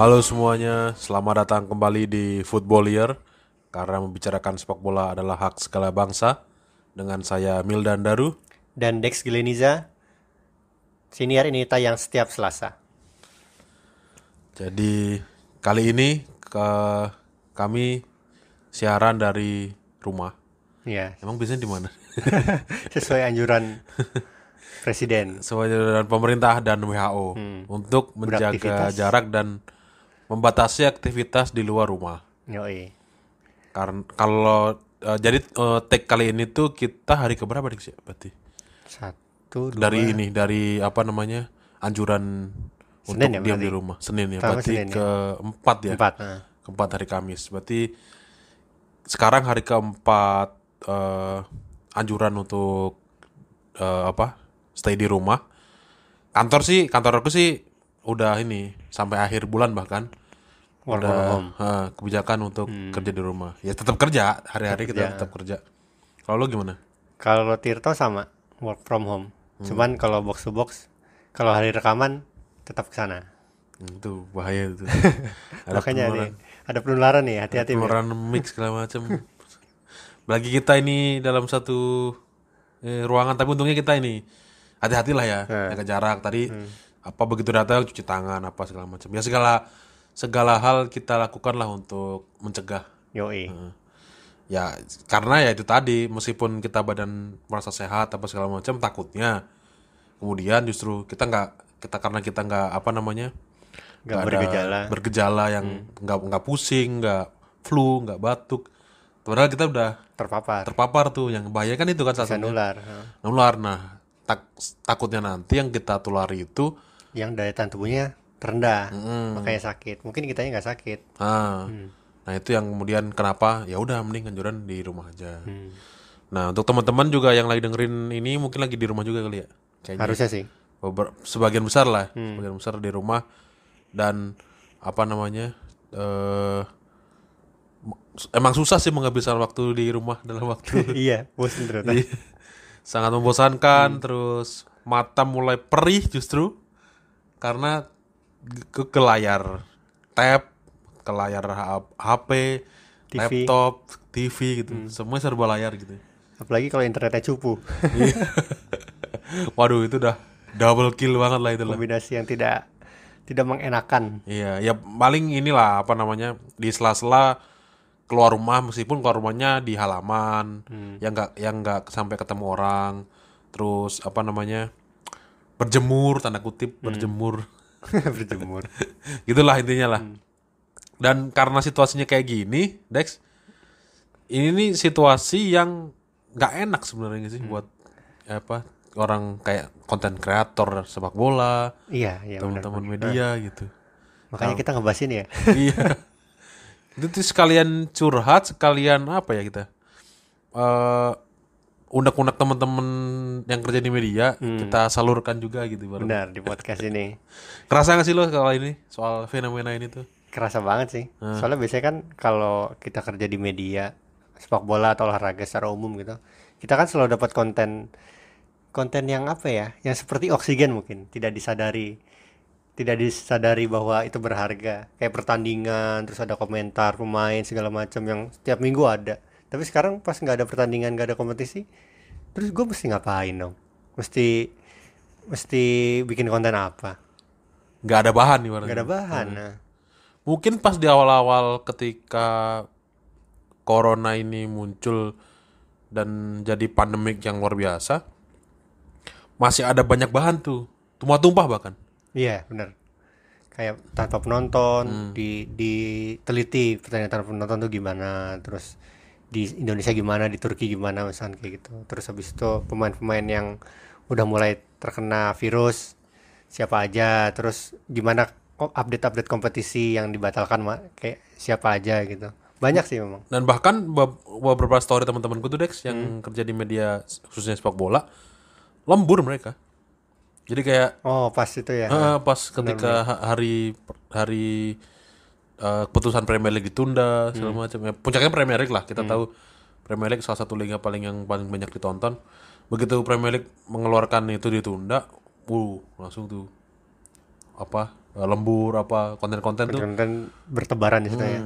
Halo semuanya, selamat datang kembali di Footballier Karena membicarakan sepak bola adalah hak segala bangsa Dengan saya Mildan Daru Dan Dex Gileniza Senior ini tayang setiap Selasa Jadi kali ini ke kami siaran dari rumah Ya. Emang biasanya di mana? Sesuai anjuran presiden. Sesuai anjuran pemerintah dan WHO hmm. untuk menjaga jarak dan membatasi aktivitas di luar rumah. Yoi. Karena kalau uh, jadi uh, take kali ini tuh kita hari keberapa nih sih berarti? Satu. Dua. Dari ini dari apa namanya anjuran Senin untuk ya, diam di rumah Senin ya berarti Senin, ya? keempat ya. Keempat. Nah. Keempat hari Kamis berarti sekarang hari keempat uh, anjuran untuk uh, apa stay di rumah. Kantor sih kantor aku sih udah ini sampai akhir bulan bahkan work udah, from home. Uh, kebijakan untuk hmm. kerja di rumah. Ya tetap kerja, hari-hari kita ya. tetap kerja. Kalau lo gimana? Kalau Tirto sama, work from home. Hmm. Cuman kalau box to box, kalau hari rekaman tetap ke sana. Hmm, itu bahaya itu. ada Makanya penularan. Nih, ada penularan nih, hati-hati. Penularan ya. mix segala macam. Bagi kita ini dalam satu eh, ruangan, tapi untungnya kita ini hati-hatilah ya, hmm. jaga jarak. Tadi hmm. apa begitu datang cuci tangan apa segala macam. Ya segala segala hal kita lakukanlah untuk mencegah. Yoi. ya karena ya itu tadi meskipun kita badan merasa sehat apa segala macam takutnya kemudian justru kita nggak kita karena kita nggak apa namanya nggak bergejala bergejala yang hmm. nggak hmm. nggak pusing nggak flu nggak batuk padahal kita udah terpapar terpapar tuh yang bahaya kan itu kan salah satunya nular nular nah tak, takutnya nanti yang kita tulari itu yang daya tahan tubuhnya rendah hmm. makanya sakit mungkin kita nggak sakit ah. hmm. nah itu yang kemudian kenapa ya udah mending anjuran di rumah aja hmm. nah untuk teman-teman juga yang lagi dengerin ini mungkin lagi di rumah juga kali ya Kayaknya harusnya sih beber- sebagian besar lah hmm. sebagian besar di rumah dan apa namanya uh, emang susah sih menghabiskan waktu di rumah dalam waktu iya bosan ternyata iya. sangat membosankan hmm. terus mata mulai perih justru karena ke, ke layar tab, ke layar HP, TV. laptop, TV gitu. Hmm. Semua serba layar gitu. Apalagi kalau internetnya cupu. Iya. Waduh itu udah double kill banget lah itu lah. Kombinasi yang tidak tidak mengenakan. Iya, ya paling inilah apa namanya di sela-sela keluar rumah meskipun keluar rumahnya di halaman hmm. yang nggak yang nggak sampai ketemu orang terus apa namanya berjemur tanda kutip hmm. berjemur berjemur gitulah intinya lah hmm. dan karena situasinya kayak gini Dex ini situasi yang nggak enak sebenarnya sih hmm. buat apa orang kayak konten kreator sepak bola iya, iya teman-teman media benar. gitu makanya nah, kita ngebahas ini ya iya itu tuh sekalian curhat sekalian apa ya kita uh, unek-unek teman-teman yang kerja di media hmm. kita salurkan juga gitu baru. Benar di podcast ini. Kerasa gak sih lo kalau ini soal fenomena ini tuh? Kerasa banget sih. Hmm. Soalnya biasanya kan kalau kita kerja di media sepak bola atau olahraga secara umum gitu, kita kan selalu dapat konten konten yang apa ya? Yang seperti oksigen mungkin, tidak disadari tidak disadari bahwa itu berharga. Kayak pertandingan, terus ada komentar pemain segala macam yang setiap minggu ada tapi sekarang pas nggak ada pertandingan nggak ada kompetisi terus gue mesti ngapain dong mesti mesti bikin konten apa nggak ada bahan nih nggak ada bahan hmm. nah. mungkin pas di awal-awal ketika corona ini muncul dan jadi pandemik yang luar biasa masih ada banyak bahan tuh tumpah-tumpah bahkan iya yeah, benar kayak tanpa penonton hmm. di teliti pertanyaan tanpa penonton tuh gimana terus di Indonesia gimana di Turki gimana misalnya kayak gitu terus habis itu pemain-pemain yang udah mulai terkena virus siapa aja terus gimana update-update kompetisi yang dibatalkan kayak siapa aja gitu banyak sih memang dan bahkan beberapa story teman-temanku tuh Dex yang hmm. kerja di media khususnya sepak bola lembur mereka jadi kayak oh pas itu ya uh, pas ketika hari hari Eh, keputusan Premier League ditunda segala hmm. macam. Ya, puncaknya Premier League lah kita hmm. tahu Premier League salah satu liga paling yang paling banyak ditonton. Begitu Premier League mengeluarkan itu ditunda, uh langsung tuh apa eh, lembur apa konten-konten tuh konten bertebaran di ya. hmm. ya.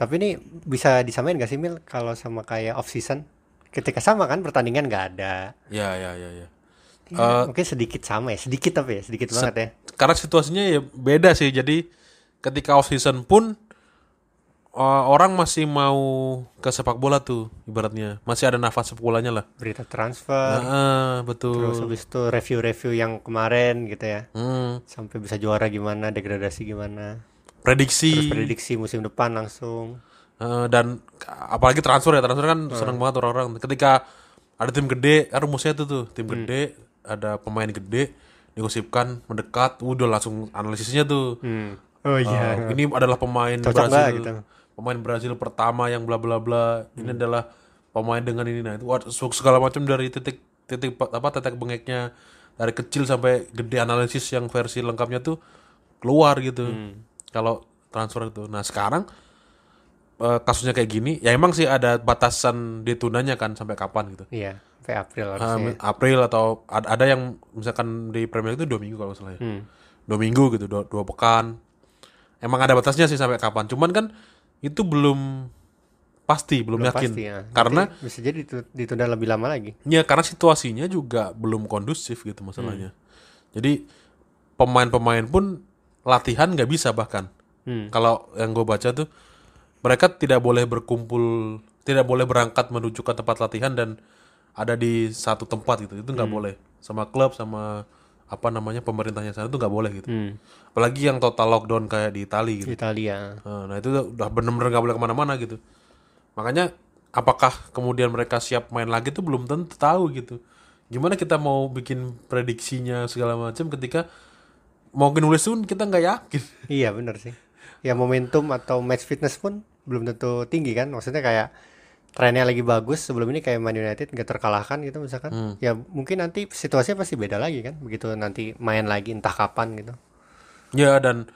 Tapi ini bisa disamain gak sih Mil kalau sama kayak off season? Ketika sama kan pertandingan gak ada. Ya ya ya ya. Ya, uh, mungkin sedikit sama ya, sedikit tapi ya, sedikit banget ya. Karena situasinya ya beda sih, jadi ketika off season pun uh, orang masih mau ke sepak bola tuh ibaratnya masih ada nafas sepak bolanya lah berita transfer nah, betul terus habis itu review-review yang kemarin gitu ya hmm. sampai bisa juara gimana degradasi gimana prediksi terus prediksi musim depan langsung uh, dan apalagi transfer ya transfer kan hmm. senang banget orang-orang ketika ada tim gede kan rumusnya itu tuh tim hmm. gede ada pemain gede digosipkan mendekat udah langsung analisisnya tuh hmm oh iya uh, ini adalah pemain Cocok Brazil lah, gitu. pemain Brazil pertama yang bla bla bla ini adalah pemain dengan ini nah itu segala macam dari titik titik apa tetek bengeknya dari kecil sampai gede analisis yang versi lengkapnya tuh keluar gitu hmm. kalau transfer itu nah sekarang eh, kasusnya kayak gini ya emang sih ada batasan ditundanya kan sampai kapan gitu iya sampai April ah, harusnya April atau ada, yang misalkan di Premier itu dua minggu kalau misalnya. hmm. dua minggu gitu dua, dua pekan Emang ada batasnya sih sampai kapan. Cuman kan itu belum pasti belum, belum yakin pasti, ya. karena jadi, bisa jadi ditunda lebih lama lagi ya karena situasinya juga belum kondusif gitu masalahnya hmm. jadi pemain-pemain pun latihan nggak bisa bahkan hmm. kalau yang gue baca tuh mereka tidak boleh berkumpul tidak boleh berangkat menuju ke tempat latihan dan ada di satu tempat gitu itu nggak hmm. boleh sama klub sama apa namanya pemerintahnya sana tuh nggak boleh gitu. Hmm. Apalagi yang total lockdown kayak di Italia gitu. Italia. Nah, nah itu udah bener-bener nggak boleh kemana-mana gitu. Makanya apakah kemudian mereka siap main lagi tuh belum tentu tahu gitu. Gimana kita mau bikin prediksinya segala macam ketika mau nulis pun kita nggak yakin. Iya bener sih. Ya momentum atau match fitness pun belum tentu tinggi kan. Maksudnya kayak trennya lagi bagus sebelum ini kayak Man United nggak terkalahkan gitu misalkan hmm. ya mungkin nanti situasinya pasti beda lagi kan begitu nanti main lagi entah kapan gitu ya dan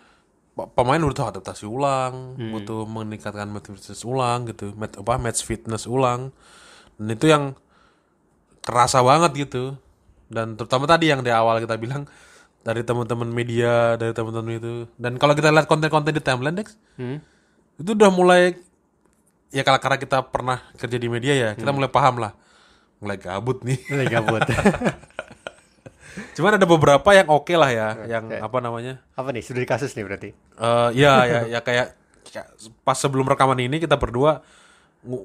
pemain butuh adaptasi ulang hmm. butuh meningkatkan match fitness ulang gitu match apa match fitness ulang dan itu yang kerasa banget gitu dan terutama tadi yang di awal kita bilang dari teman-teman media dari teman-teman itu dan kalau kita lihat konten-konten di timeline Dex hmm? itu udah mulai ya kalau karena kita pernah kerja di media ya, kita hmm. mulai paham lah. Mulai gabut nih. Mulai gabut. Cuman ada beberapa yang oke okay lah ya, okay. yang apa namanya? Apa nih? Sudah di kasus nih berarti? Eh uh, ya ya ya kayak pas sebelum rekaman ini kita berdua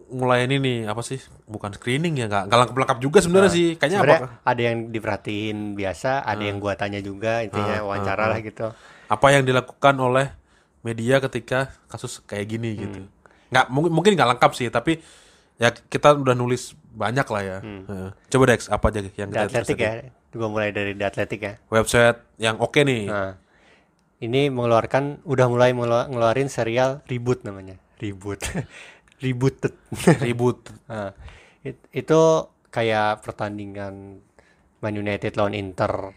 mulai ini nih apa sih bukan screening ya nggak nggak lengkap juga sebenarnya nah, sih kayaknya apa ada yang diperhatiin biasa ada hmm. yang gua tanya juga intinya hmm, wawancara hmm, lah ah. gitu apa yang dilakukan oleh media ketika kasus kayak gini gitu hmm nggak mungkin mungkin nggak lengkap sih tapi ya kita udah nulis banyak lah ya hmm. coba Dex apa aja yang kita atletik ya gue mulai dari di atletik ya website yang oke okay nih nah, ini mengeluarkan udah mulai ngeluarin serial ribut namanya ribut rebooted ribut nah, it, itu kayak pertandingan Man United lawan Inter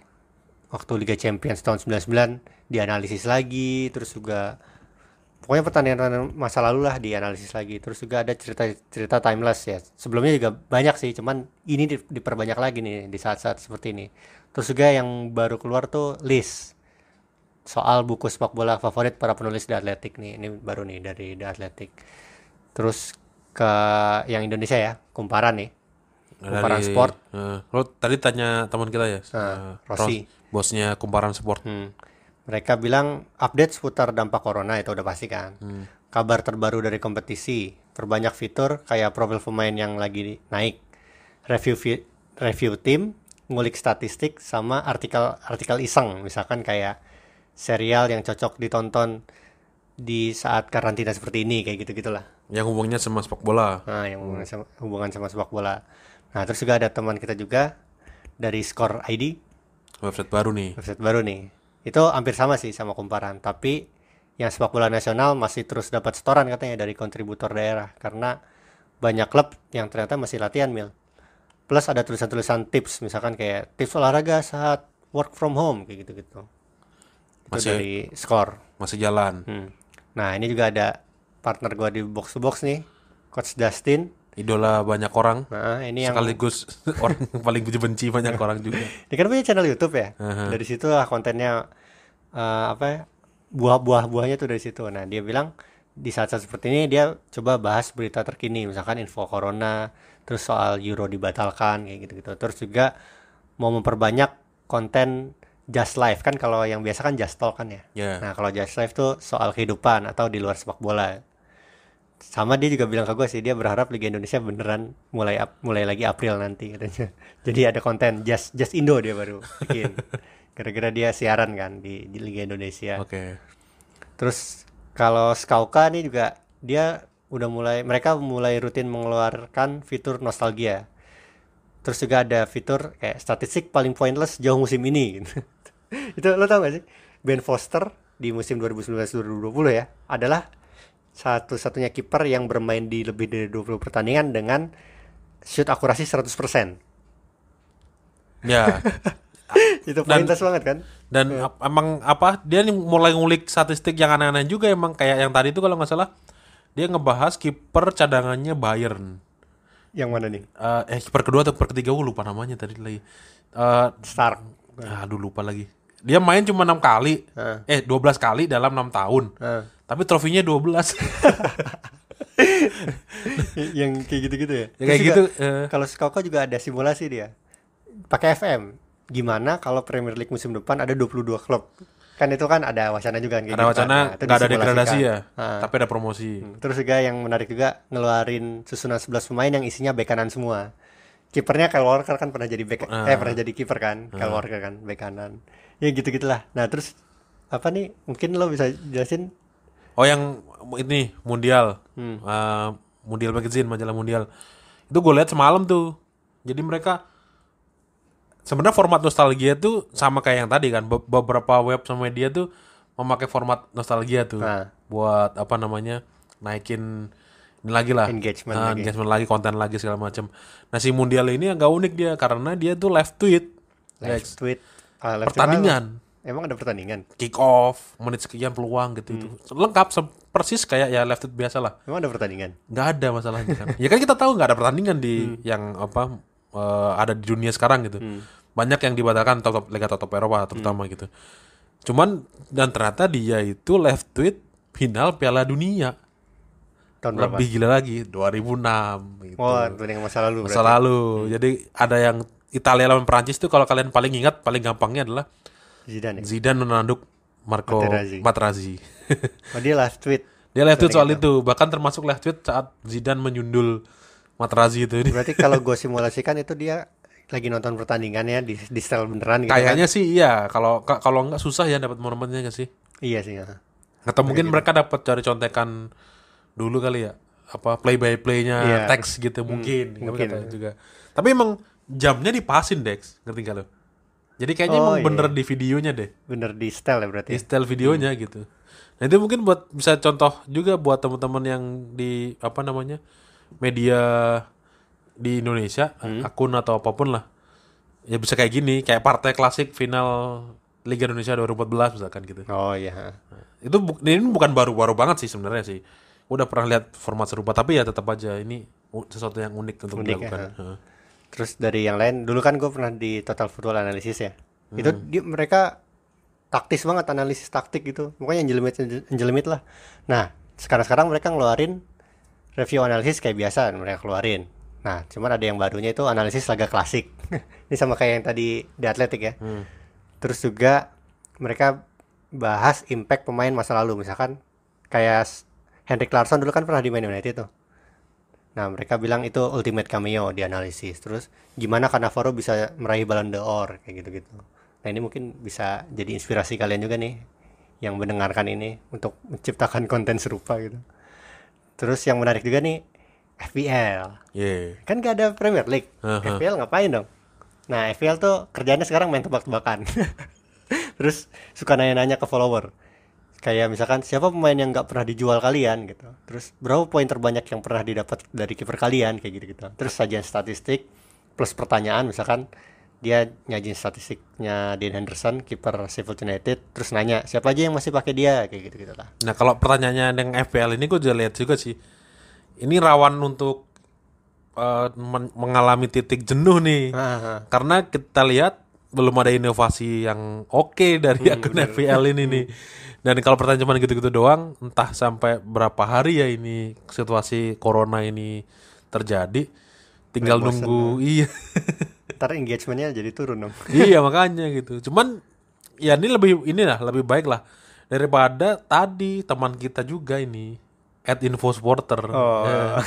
waktu Liga Champions tahun 99 dianalisis lagi terus juga pokoknya pertandingan masa lalu lah dianalisis lagi terus juga ada cerita cerita timeless ya sebelumnya juga banyak sih cuman ini diperbanyak lagi nih di saat-saat seperti ini terus juga yang baru keluar tuh list soal buku sepak bola favorit para penulis di Atletik nih ini baru nih dari The Atletik. terus ke yang Indonesia ya kumparan nih kumparan dari, sport uh, eh, lo tadi tanya teman kita ya uh, Rossi bosnya kumparan sport hmm mereka bilang update seputar dampak corona itu udah pasti kan. Hmm. Kabar terbaru dari kompetisi, perbanyak fitur kayak profil pemain yang lagi naik, review review tim, ngulik statistik sama artikel-artikel iseng misalkan kayak serial yang cocok ditonton di saat karantina seperti ini kayak gitu gitulah yang hubungannya sama sepak bola nah yang hubungan sama, hubungan sama sepak bola nah terus juga ada teman kita juga dari Score ID website baru nih website baru nih itu hampir sama sih sama kumparan, tapi yang sepak bola nasional masih terus dapat setoran katanya dari kontributor daerah karena banyak klub yang ternyata masih latihan mil. Plus ada tulisan-tulisan tips misalkan kayak tips olahraga saat work from home kayak gitu-gitu. Itu masih, dari skor. Masih jalan. Hmm. Nah, ini juga ada partner gua di box to box nih, Coach Dustin idola banyak orang. Nah, ini yang sekaligus orang yang paling benci banyak orang juga. Ini kan punya channel YouTube ya. Uh-huh. Dari situ lah kontennya uh, apa ya? buah-buah-buahnya tuh dari situ. Nah, dia bilang di saat-saat seperti ini dia coba bahas berita terkini misalkan info corona, terus soal euro dibatalkan kayak gitu-gitu. Terus juga mau memperbanyak konten just live kan kalau yang biasa kan just talk kan ya. Yeah. Nah, kalau just live tuh soal kehidupan atau di luar sepak bola sama dia juga bilang ke gue sih dia berharap Liga Indonesia beneran mulai up, mulai lagi April nanti katanya jadi ada konten just just Indo dia baru bikin kira gara dia siaran kan di, di Liga Indonesia oke okay. terus kalau Skauka nih juga dia udah mulai mereka mulai rutin mengeluarkan fitur nostalgia terus juga ada fitur kayak statistik paling pointless jauh musim ini itu lo tau gak sih Ben Foster di musim 2019-2020 ya adalah satu-satunya kiper yang bermain di lebih dari 20 pertandingan dengan shoot akurasi 100%. Ya. itu dan, banget kan dan ya. emang apa dia mulai ngulik statistik yang aneh-aneh juga emang kayak yang tadi itu kalau nggak salah dia ngebahas kiper cadangannya Bayern yang mana nih uh, eh kiper kedua atau kiper ketiga gue lupa namanya tadi lagi uh, Stark aduh lupa lagi dia main cuma enam kali uh. eh 12 kali dalam enam tahun uh. Tapi trofinya 12. yang kayak gitu-gitu ya. ya kayak gitu. Uh... Kalau Skoko juga ada simulasi dia. Pakai FM. Gimana kalau Premier League musim depan ada 22 klub? kan itu kan ada wacana juga kan kayak ada gitu, kan. wacana nah, nggak nah, ada degradasi ya ha. Ah. tapi ada promosi hmm. terus juga yang menarik juga ngeluarin susunan 11 pemain yang isinya bek kanan semua kipernya Kyle Walker kan pernah jadi bek uh. eh pernah jadi kiper kan uh. Kyle Walker kan bek kanan ya gitu gitulah nah terus apa nih mungkin lo bisa jelasin oh yang ini mundial hmm. uh, mundial magazine majalah mundial itu gue lihat semalam tuh jadi mereka sebenarnya format nostalgia tuh sama kayak yang tadi kan Be beberapa web sama media tuh memakai format nostalgia tuh nah. buat apa namanya naikin ini lagi lah engagement, uh, lagi. engagement lagi konten lagi segala macam nah si mundial ini agak unik dia karena dia tuh live tweet live tweet ah, live pertandingan Emang ada pertandingan? Kick off, menit sekian peluang gitu itu. Hmm. Lengkap persis kayak ya left biasa lah. Emang ada pertandingan? Gak ada masalahnya kan. ya kan kita tahu nggak ada pertandingan di hmm. yang apa uh, ada di dunia sekarang gitu. Hmm. Banyak yang dibatalkan top, top Liga Top Eropa terutama hmm. gitu. Cuman dan ternyata dia itu left tweet final Piala Dunia. Tahun berapa? Lebih gila lagi 2006 gitu. Oh, yang masa lalu. Masa berarti. lalu. Hmm. Jadi ada yang Italia lawan Prancis itu kalau kalian paling ingat paling gampangnya adalah Zidane ya? Zidane menanduk Marco Materazzi, oh dia live tweet dia live tweet soal itu. itu bahkan termasuk live tweet saat Zidane menyundul Materazzi itu berarti kalau gue simulasikan itu dia lagi nonton pertandingannya di di style beneran gitu kayaknya kan? sih iya kalau kalau nggak susah ya dapat momennya nggak sih iya sih ya. atau mungkin gitu. mereka dapat cari contekan dulu kali ya apa play by playnya yeah. teks gitu mungkin, hmm, mungkin ya. juga tapi emang jamnya dipasin Dex ngerti gak lo jadi kayaknya oh, emang iya. bener iya. di videonya deh. Bener di style ya berarti. Ya? Di style videonya hmm. gitu. Nah itu mungkin buat bisa contoh juga buat teman-teman yang di apa namanya media di Indonesia hmm. akun atau apapun lah ya bisa kayak gini kayak partai klasik final Liga Indonesia 2014 misalkan gitu. Oh iya. Nah, itu bu ini bukan baru-baru banget sih sebenarnya sih. Udah pernah lihat format serupa tapi ya tetap aja ini sesuatu yang unik untuk unik, ya, dilakukan. Ya terus dari yang lain dulu kan gue pernah di total football analisis ya hmm. itu dia, mereka taktis banget analisis taktik gitu pokoknya yang jelimit lah nah sekarang sekarang mereka ngeluarin review analisis kayak biasa mereka keluarin nah cuman ada yang barunya itu analisis laga klasik ini sama kayak yang tadi di atletik ya hmm. terus juga mereka bahas impact pemain masa lalu misalkan kayak Henrik Larsson dulu kan pernah di Man United tuh Nah, mereka bilang itu ultimate cameo di analisis. Terus gimana Cannavaro bisa meraih Ballon d'Or kayak gitu-gitu. Nah, ini mungkin bisa jadi inspirasi kalian juga nih yang mendengarkan ini untuk menciptakan konten serupa gitu. Terus yang menarik juga nih FPL. Yeah. Kan gak ada Premier League. Uh -huh. FPL ngapain dong? Nah, FPL tuh kerjanya sekarang main tebak-tebakan. Terus suka nanya-nanya ke follower kayak misalkan siapa pemain yang nggak pernah dijual kalian gitu terus berapa poin terbanyak yang pernah didapat dari kiper kalian kayak gitu gitu terus saja statistik plus pertanyaan misalkan dia nyajin statistiknya Dean Henderson kiper Sheffield United terus nanya siapa aja yang masih pakai dia kayak gitu gitu lah nah kalau pertanyaannya yang FPL ini gue juga lihat juga sih ini rawan untuk uh, men mengalami titik jenuh nih Aha. karena kita lihat belum ada inovasi yang oke okay dari hmm, akun FPL ini nih hmm. Dan kalau pertanyaan cuma gitu-gitu doang, entah sampai berapa hari ya ini situasi corona ini terjadi, tinggal Bosen nunggu ya. iya. Ntar engagementnya jadi turun dong. iya makanya gitu. Cuman ya ini lebih ini lah lebih baik lah daripada tadi teman kita juga ini at info supporter. Oh. Ya.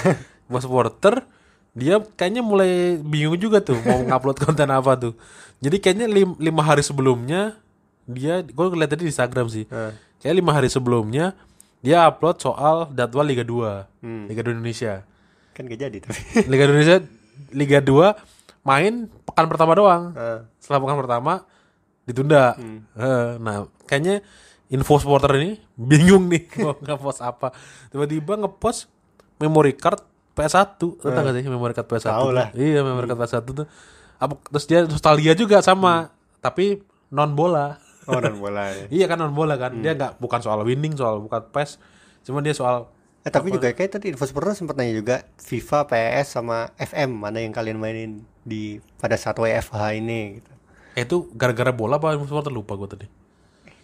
supporter dia kayaknya mulai bingung juga tuh mau ngupload konten apa tuh. Jadi kayaknya lima hari sebelumnya dia gue ngeliat tadi di Instagram sih hmm. kayak lima hari sebelumnya dia upload soal jadwal Liga 2 hmm. Liga 2 Indonesia kan gak jadi tapi Liga Indonesia Liga 2 main pekan pertama doang hmm. setelah pekan pertama ditunda hmm. nah kayaknya info supporter ini bingung nih mau ngepost apa tiba-tiba ngepost memory card PS1 hmm. tau gak sih memory card PS1 lah. iya memory card hmm. PS1 tuh apa terus dia nostalgia juga sama hmm. tapi non bola oh non bola ya. iya kan non bola kan hmm. dia nggak bukan soal winning soal bukan pes cuma dia soal Eh, tapi juga kayak tadi info Purna sempat nanya juga FIFA, PS sama FM mana yang kalian mainin di pada saat WFH ini gitu. Eh, itu gara-gara bola apa info Purna eh, lupa gue tadi.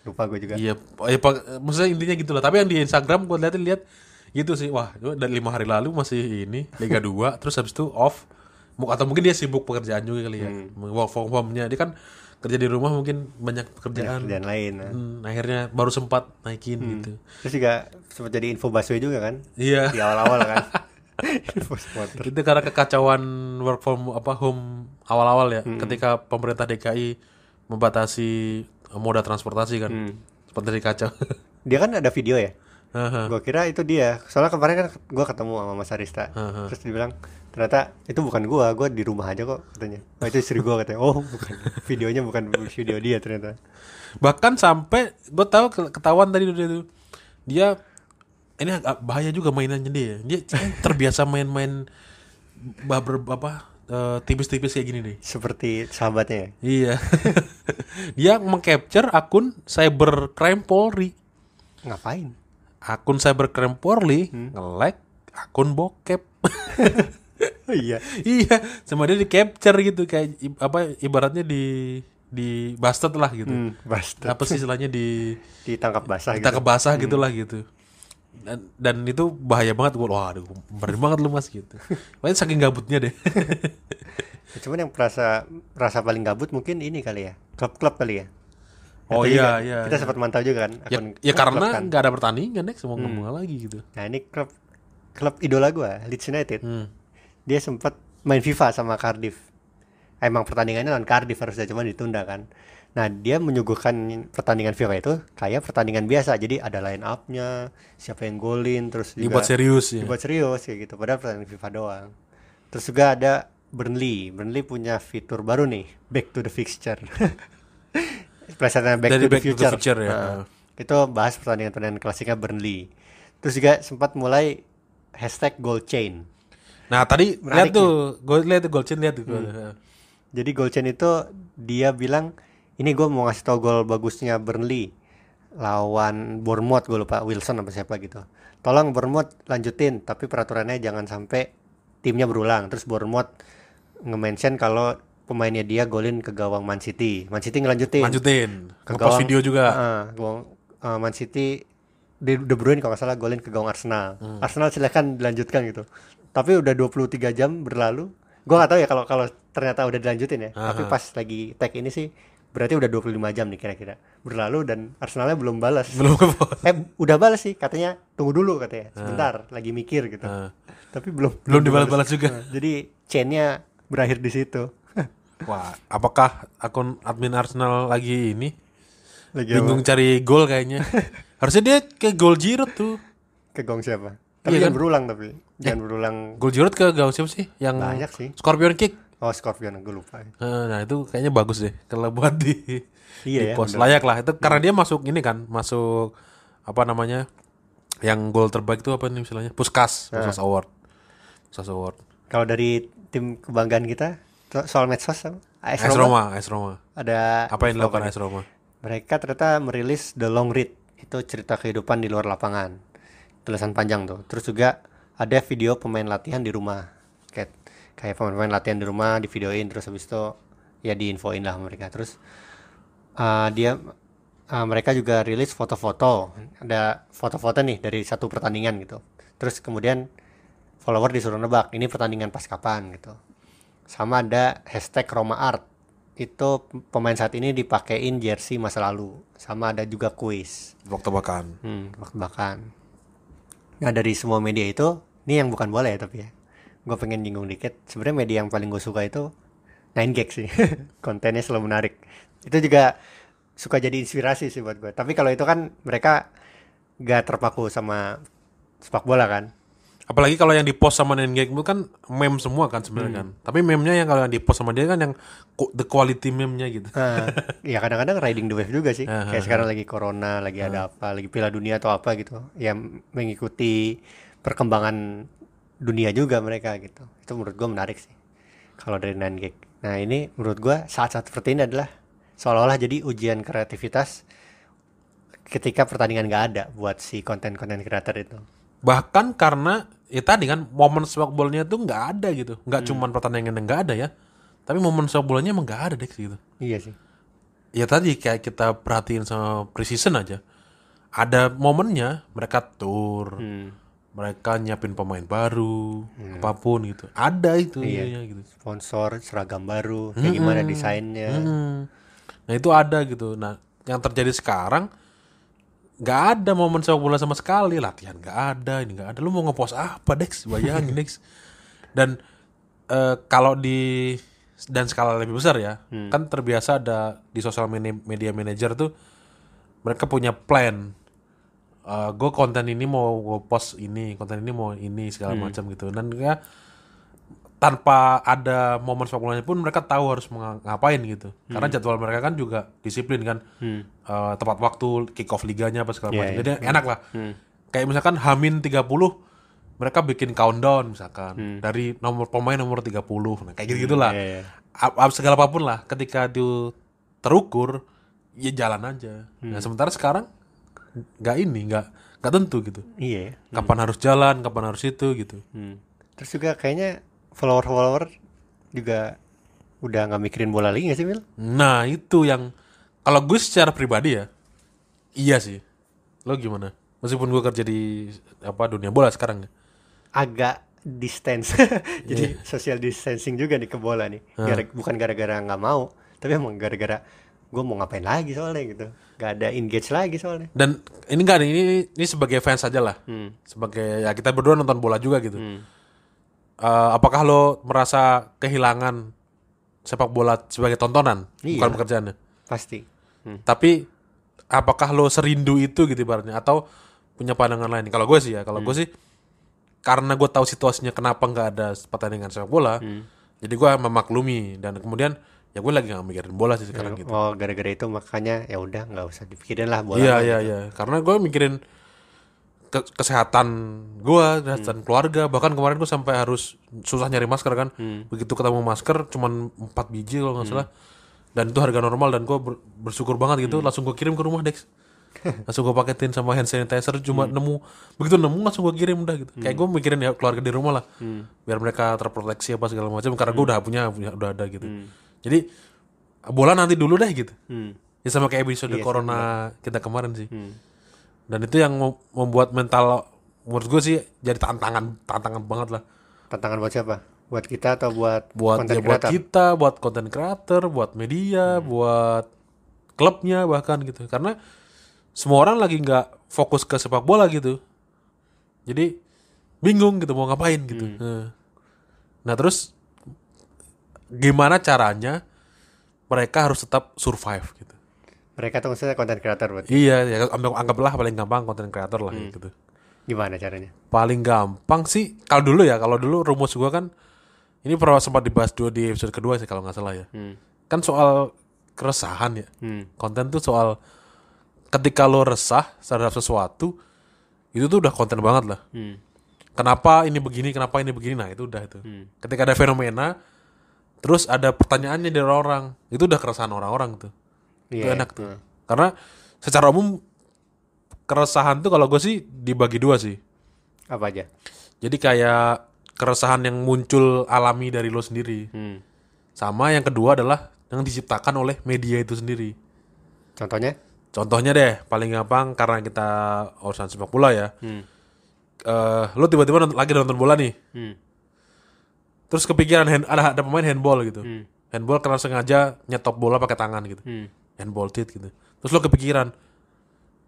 lupa gue juga. Iya, ya, maksudnya intinya gitulah. Tapi yang di Instagram gue lihat lihat gitu sih. Wah, dari lima hari lalu masih ini Liga 2 terus habis itu off atau mungkin dia sibuk pekerjaan juga kali ya. Hmm. Work from home-nya dia kan kerja di rumah mungkin banyak pekerjaan, ya, lain nah. hmm, akhirnya baru sempat naikin hmm. gitu terus juga sempat jadi info busway juga kan iya di awal-awal kan itu karena kekacauan work from apa home awal-awal ya hmm. ketika pemerintah DKI membatasi moda transportasi kan hmm. seperti kacau dia kan ada video ya Uh-huh. Gue kira itu dia. Soalnya kemarin kan gue ketemu sama Mas Arista. Uh-huh. Terus dibilang ternyata itu bukan gue, gue di rumah aja kok katanya. Oh itu istri gue katanya. Oh bukan, videonya bukan video dia ternyata. Bahkan sampai gue tahu ketahuan tadi tuh dia ini agak bahaya juga mainannya dia. Dia terbiasa main-main baber apa eh, tipis-tipis kayak gini nih. Seperti sahabatnya. Ya? Iya. dia mengcapture akun cybercrime Polri. Ngapain? akun cybercrime Polri hmm. nge-like akun bokep. iya. iya, sama dia di capture gitu kayak apa ibaratnya di di bastard lah gitu. Hmm, bastard. Apa sih istilahnya di ditangkap basah gitu. ditangkap basah hmm. gitulah gitu. Dan, dan itu bahaya banget gue wah aduh berani banget lu mas gitu makanya saking gabutnya deh cuman yang perasa rasa paling gabut mungkin ini kali ya klub-klub kali ya Oh Nanti iya, iya. Kita iya. sempat mantau juga kan. Ya, akun ya, ya karena kan. nggak kan. ada pertandingan Next semua hmm. ngomong lagi gitu. Nah ini klub klub idola gue, Leeds United. Hmm. Dia sempat main FIFA sama Cardiff. Emang pertandingannya lawan Cardiff harusnya cuma ditunda kan. Nah dia menyuguhkan pertandingan FIFA itu kayak pertandingan biasa. Jadi ada line upnya, siapa yang golin, terus juga dibuat serius ya. Dibuat serius kayak gitu. Padahal pertandingan FIFA doang. Terus juga ada Burnley. Burnley punya fitur baru nih, back to the fixture. pelajaran Back, Dari to, Back the Future. to the Future ya. Nah, itu bahas pertandingan-pertandingan klasiknya Burnley. Terus juga sempat mulai hashtag gold chain. Nah tadi Menarik lihat ya. tuh, gold, lihat tuh gold chain lihat tuh. Hmm. Jadi gold chain itu dia bilang ini gue mau ngasih tau gol bagusnya Burnley lawan Bournemouth gue lupa Wilson apa siapa gitu. Tolong Bournemouth lanjutin tapi peraturannya jangan sampai timnya berulang. Terus Bournemouth nge-mention kalau pemainnya dia golin ke gawang Man City. Man City ngelanjutin. Lanjutin. Ke Ngepost gawang video juga. Uh, gawang uh, Man City dia De Bruyne kalau nggak salah golin ke gawang Arsenal. Hmm. Arsenal silakan dilanjutkan gitu. Tapi udah 23 jam berlalu. Gua nggak tahu ya kalau kalau ternyata udah dilanjutin ya. -huh. Tapi pas lagi tag ini sih berarti udah 25 jam nih kira-kira berlalu dan Arsenalnya belum balas belum eh udah balas sih katanya tunggu dulu katanya sebentar uh. lagi mikir gitu uh. tapi belum belum dibalas-balas juga jadi chainnya berakhir di situ Wah, apakah akun admin Arsenal lagi ini? Lagi bingung cari gol kayaknya. Harusnya dia ke gol Giroud tuh. Ke gong siapa? Iya tapi iya jangan kan? berulang tapi. Eh, jangan eh, berulang. Gol Giroud ke gong siapa sih? Yang banyak sih. Scorpion kick. Oh, Scorpion gue lupa. Eh, nah, itu kayaknya bagus deh kalau buat di iya, di pos ya, layak lah. Itu iya. karena dia masuk ini kan, masuk apa namanya? Yang gol terbaik itu apa nih istilahnya? Puskas, eh. Puskas nah. Award. Puskas Award. Kalau dari tim kebanggaan kita soal medsos apa? AS, AS Roma. Roma, AS Roma. Ada apa yang dilakukan AS Roma? Mereka ternyata merilis The Long Read, itu cerita kehidupan di luar lapangan. Tulisan panjang tuh. Terus juga ada video pemain latihan di rumah. Kayak kayak pemain-pemain latihan di rumah di videoin terus habis itu ya diinfoin lah mereka. Terus uh, dia uh, mereka juga rilis foto-foto. Ada foto-foto nih dari satu pertandingan gitu. Terus kemudian follower disuruh nebak ini pertandingan pas kapan gitu sama ada hashtag Roma Art itu pemain saat ini dipakein jersey masa lalu sama ada juga kuis waktu makan hmm, waktu makan nah dari semua media itu ini yang bukan boleh ya, tapi ya gue pengen jinggung dikit sebenarnya media yang paling gue suka itu 9 gag sih kontennya selalu menarik itu juga suka jadi inspirasi sih buat gue tapi kalau itu kan mereka gak terpaku sama sepak bola kan apalagi kalau yang dipost sama Nengek itu kan meme semua kan sebenarnya hmm. kan tapi meme-nya yang kalau yang dipost sama dia kan yang the quality meme-nya gitu uh, ya kadang-kadang riding the wave juga sih uh, kayak sekarang lagi corona lagi uh. ada apa lagi piala dunia atau apa gitu yang mengikuti perkembangan dunia juga mereka gitu itu menurut gue menarik sih kalau dari Nengek nah ini menurut gue saat-saat seperti ini adalah seolah-olah jadi ujian kreativitas ketika pertandingan gak ada buat si konten-konten kreator itu bahkan karena ya tadi kan momen sepak bolanya tuh nggak ada gitu nggak hmm. cuman pertandingan yang nggak ada ya tapi momen sepak bolanya emang nggak ada deh gitu iya sih ya tadi kayak kita perhatiin sama precision aja ada momennya mereka tur hmm. mereka nyiapin pemain baru hmm. apapun gitu ada itu iya. Ya gitu sponsor seragam baru kayak hmm. gimana desainnya hmm. nah itu ada gitu nah yang terjadi sekarang nggak ada momen sepak bola sama sekali latihan nggak ada ini nggak ada lu mau ngepost apa Dex bayangin Dex dan uh, kalau di dan skala lebih besar ya hmm. kan terbiasa ada di sosial media manager tuh mereka punya plan uh, eh, gue konten ini mau gue post ini konten ini mau ini segala hmm. macam gitu dan ya tanpa ada momen sepak bolanya pun mereka tahu harus ngapain gitu. Hmm. Karena jadwal mereka kan juga disiplin kan. Hmm. Uh, tepat waktu, kick off liganya apa segala yeah, macam. Iya. Jadi yeah. enak lah. Hmm. Kayak misalkan Hamin 30 mereka bikin countdown misalkan hmm. dari nomor pemain nomor 30. Nah, kayak gitu-gitulah. Hmm, yeah, yeah. Iya. segala apapun lah ketika itu terukur ya jalan aja. Nah, hmm. Nah, sementara sekarang nggak ini, nggak nggak tentu gitu. Iya. Yeah. Kapan hmm. harus jalan, kapan harus itu gitu. Hmm. Terus juga kayaknya follower-follower juga udah nggak mikirin bola lagi gak sih Mil? Nah itu yang kalau gue secara pribadi ya iya sih lo gimana? Meskipun gue kerja di apa dunia bola sekarang ya? Agak distance jadi yeah. social distancing juga nih ke bola nih hmm. gara, bukan gara-gara nggak mau tapi emang gara-gara gue mau ngapain lagi soalnya gitu gak ada engage lagi soalnya dan ini gak ini ini sebagai fans aja lah hmm. sebagai ya kita berdua nonton bola juga gitu hmm uh, apakah lo merasa kehilangan sepak bola sebagai tontonan iya, bukan pekerjaannya pasti hmm. tapi apakah lo serindu itu gitu ibaratnya atau punya pandangan lain kalau gue sih ya kalau hmm. gue sih karena gue tahu situasinya kenapa nggak ada pertandingan sepak bola hmm. jadi gue memaklumi dan kemudian ya gue lagi gak mikirin bola sih sekarang eh, gitu oh gara-gara itu makanya ya udah nggak usah dipikirin lah bola iya gitu. iya iya karena gue mikirin ke kesehatan gua, kesehatan hmm. keluarga. Bahkan kemarin gua sampai harus susah nyari masker kan. Hmm. Begitu ketemu masker cuman empat biji kalau nggak hmm. salah. Dan itu harga normal dan gua ber bersyukur banget gitu. Hmm. Langsung gua kirim ke rumah Dex. langsung gua paketin sama hand sanitizer cuma hmm. nemu. Begitu nemu langsung gua kirim udah gitu. Hmm. Kayak gua mikirin ya keluarga di rumah lah. Hmm. Biar mereka terproteksi apa segala macam karena gua hmm. udah punya, punya udah ada gitu. Hmm. Jadi bola nanti dulu deh gitu. Hmm. Ya sama kayak episode yes, iya, corona kita kemarin sih. Hmm dan itu yang membuat mental menurut gue sih jadi tantangan tantangan banget lah tantangan buat siapa buat kita atau buat buat ya, buat kita buat konten creator buat media hmm. buat klubnya bahkan gitu karena semua orang lagi nggak fokus ke sepak bola gitu jadi bingung gitu mau ngapain gitu hmm. nah, nah terus gimana caranya mereka harus tetap survive gitu mereka tuh maksudnya konten kreator berarti. Iya, ya, anggaplah paling gampang konten kreator lah hmm. gitu. Gimana caranya? Paling gampang sih kalau dulu ya, kalau dulu rumus gua kan ini pernah sempat dibahas dua di episode kedua sih kalau nggak salah ya. Hmm. Kan soal keresahan ya. Hmm. Konten tuh soal ketika lo resah terhadap sesuatu itu tuh udah konten banget lah. Hmm. Kenapa ini begini, kenapa ini begini, nah itu udah itu. Hmm. Ketika ada fenomena, terus ada pertanyaannya dari orang, itu udah keresahan orang-orang tuh yeah. itu iya. enak tuh hmm. karena secara umum keresahan tuh kalau gue sih dibagi dua sih apa aja jadi kayak keresahan yang muncul alami dari lo sendiri hmm. sama yang kedua adalah yang diciptakan oleh media itu sendiri contohnya contohnya deh paling gampang karena kita urusan sepak bola ya hmm. uh, lo tiba-tiba nonton, lagi nonton bola nih hmm. terus kepikiran hand, ada ada pemain handball gitu hmm. handball karena sengaja nyetop bola pakai tangan gitu hmm handball tit gitu terus lo kepikiran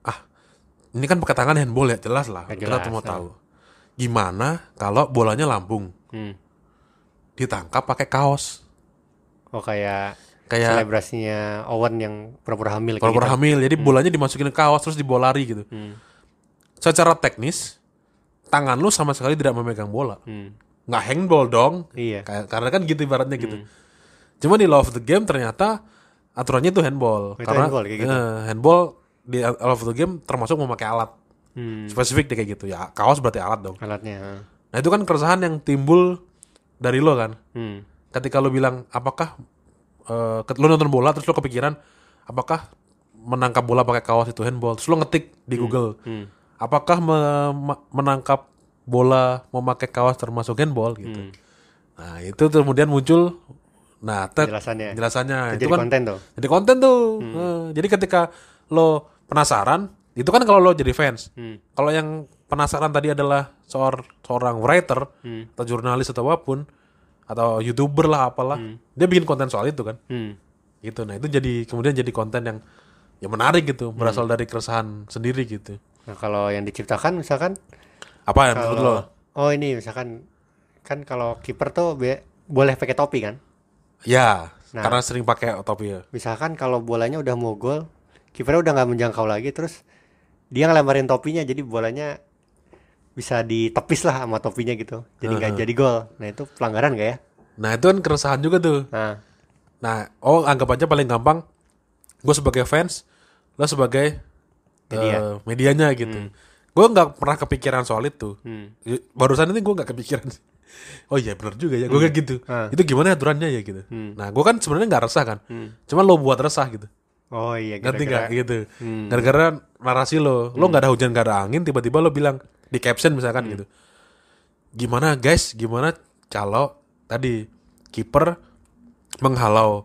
ah ini kan pakai tangan handball ya jelas lah jelas, kita tuh mau ya. tahu gimana kalau bolanya lambung hmm. ditangkap pakai kaos oh kayak kayak selebrasinya Owen yang pura-pura hamil pura-pura gitu. hamil jadi hmm. bolanya dimasukin ke kaos terus dibolari gitu hmm. secara teknis tangan lo sama sekali tidak memegang bola hmm. nggak handball dong iya. karena kan gitu ibaratnya gitu hmm. cuma di love the Game ternyata aturannya itu handball oh, itu karena handball, kayak gitu. uh, handball di all of the game termasuk memakai alat hmm. spesifik deh kayak gitu ya kaos berarti alat dong alatnya nah itu kan keresahan yang timbul dari lo kan hmm. ketika lo bilang apakah uh, lo nonton bola terus lo kepikiran apakah menangkap bola pakai kaos itu handball terus lo ngetik di hmm. Google hmm. apakah me menangkap bola memakai kaos termasuk handball gitu hmm. nah itu kemudian muncul Nah, ter- jelasannya. Jelasannya itu, jadi kan, konten tuh. Jadi konten tuh. Hmm. Uh, jadi ketika lo penasaran, itu kan kalau lo jadi fans. Hmm. Kalau yang penasaran tadi adalah seor, seorang writer hmm. atau jurnalis atau apapun atau youtuber lah apalah, hmm. dia bikin konten soal itu kan. Hmm. Gitu. Nah, itu jadi kemudian jadi konten yang ya menarik gitu, hmm. berasal dari keresahan sendiri gitu. Nah, kalau yang diciptakan misalkan apa yang menurut lo? Oh, ini misalkan kan kalau kiper tuh be, boleh pakai topi kan? Ya, nah, karena sering pakai ya. Misalkan kalau bolanya udah mau gol, kipernya udah nggak menjangkau lagi terus dia ngelemparin topinya jadi bolanya bisa ditepis lah sama topinya gitu. Jadi nggak uh -huh. jadi gol. Nah, itu pelanggaran gak ya? Nah, itu kan keresahan juga tuh. Nah. Nah, oh anggap aja paling gampang gue sebagai fans, lo sebagai Media. uh, medianya gitu. Hmm. Gue nggak pernah kepikiran soal itu. Hmm. Barusan ini gue nggak kepikiran oh iya benar juga ya gue hmm. kayak gitu hmm. itu gimana aturannya ya gitu hmm. nah gue kan sebenarnya nggak resah kan hmm. cuman lo buat resah gitu oh iya gara -gara. ngerti nggak gitu gara gara hmm. narasi lo lo hmm. nggak ada hujan nggak ada angin tiba-tiba lo bilang di caption misalkan hmm. gitu gimana guys gimana kalau tadi kiper menghalau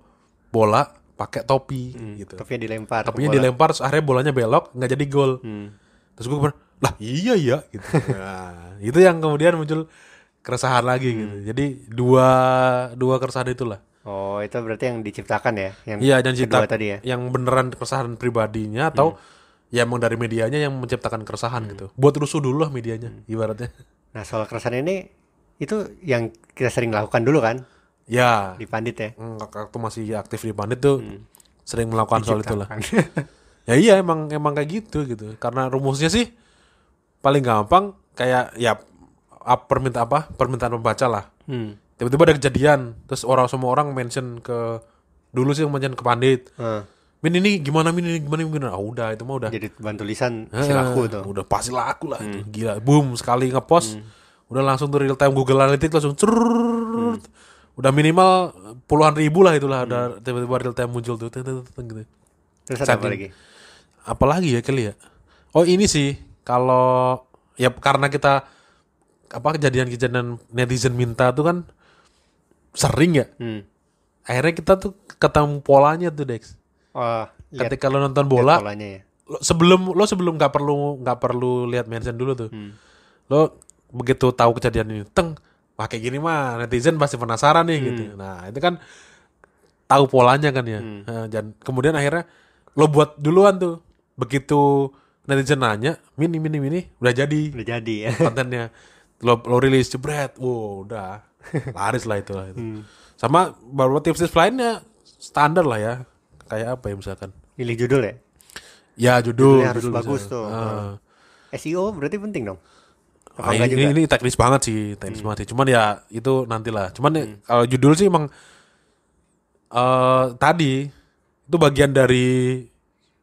bola pakai topi hmm. gitu topinya dilempar topinya dilempar terus akhirnya bolanya belok nggak jadi gol hmm. terus gue lah iya iya gitu nah, itu yang kemudian muncul keresahan lagi gitu. hmm. gitu. Jadi dua dua keresahan itulah. Oh, itu berarti yang diciptakan ya, yang Iya, dan cipta tadi ya. Yang beneran keresahan pribadinya atau hmm. ya emang dari medianya yang menciptakan keresahan hmm. gitu. Buat rusuh dulu lah medianya hmm. ibaratnya. Nah, soal keresahan ini itu yang kita sering lakukan dulu kan? Ya. Di Pandit ya. Hmm, waktu masih aktif di Pandit tuh hmm. sering melakukan soal itu lah. ya iya emang emang kayak gitu gitu. Karena rumusnya sih paling gampang kayak ya permintaan apa permintaan pembaca lah tiba tiba hmm. ada kejadian terus orang semua orang mention ke dulu sih mention ke pandit hmm. min ini gimana min ini gimana min gimana ah udah itu mah udah jadi bantu lisan eh, laku tuh udah pasti laku lah hmm. itu. gila boom sekali ngepost hmm. udah langsung tuh real time Google Analytics langsung cerrrr, hmm udah minimal puluhan ribu lah itulah hmm. udah tiba-tiba real time muncul tuh gitu. Terus apa lagi? Apalagi ya kali ya? Oh ini sih kalau ya karena kita apa kejadian-kejadian netizen minta tuh kan sering ya. Hmm. Akhirnya kita tuh ketemu polanya tuh Dex. oh, ketika lo nonton bola, polanya ya. lo sebelum lo sebelum nggak perlu nggak perlu lihat mention dulu tuh. Hmm. Lo begitu tahu kejadian ini, teng, wah kayak gini mah netizen pasti penasaran nih gitu. hmm. gitu. Nah itu kan tahu polanya kan ya. Hmm. Nah, dan kemudian akhirnya lo buat duluan tuh. Begitu netizen nanya, mini mini mini, udah jadi. Udah jadi ya. Kontennya. lo, lo rilis jebret wow udah laris lah itu lah itu hmm. sama beberapa tips-tips lainnya standar lah ya kayak apa ya misalkan pilih judul ya ya judul judul harus judul bagus misalnya. tuh uh. Ah. SEO berarti penting dong ah, ini, juga? ini teknis banget sih teknis hmm. banget sih cuman ya itu nantilah cuman ya, hmm. kalau judul sih emang uh, tadi itu bagian dari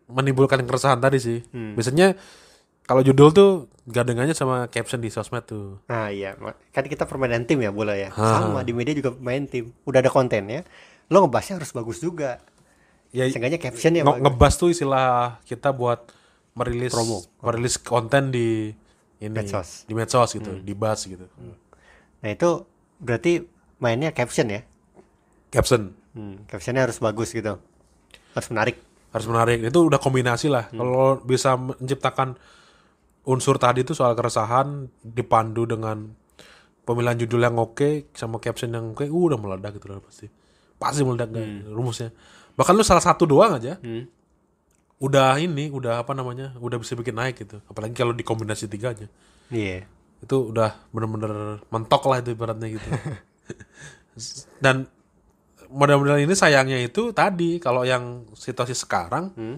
menimbulkan keresahan tadi sih hmm. biasanya kalau judul tuh gadengannya sama caption di sosmed tuh. Nah iya, kan kita permainan tim ya bola ya. Ha. Ah. Sama di media juga main tim. Udah ada konten ya. lo ngebahasnya harus bagus juga. Ya, Seenggaknya caption ya. Nge ngebas tuh istilah kita buat merilis promo, merilis konten di ini medsos. di medsos gitu, hmm. di bus gitu. Hmm. Nah itu berarti mainnya caption ya? Caption. Hmm, captionnya harus bagus gitu, harus menarik harus menarik itu udah kombinasi lah hmm. kalau bisa menciptakan unsur tadi itu soal keresahan dipandu dengan pemilihan judul yang oke okay, sama caption yang oke okay, uh, udah meledak gitu lah pasti pasti meledak kan hmm. rumusnya bahkan lu salah satu doang aja hmm. udah ini udah apa namanya udah bisa bikin naik gitu apalagi kalau dikombinasi tiganya iya yeah. itu udah bener-bener mentok lah itu ibaratnya gitu dan model-model ini sayangnya itu tadi kalau yang situasi sekarang hmm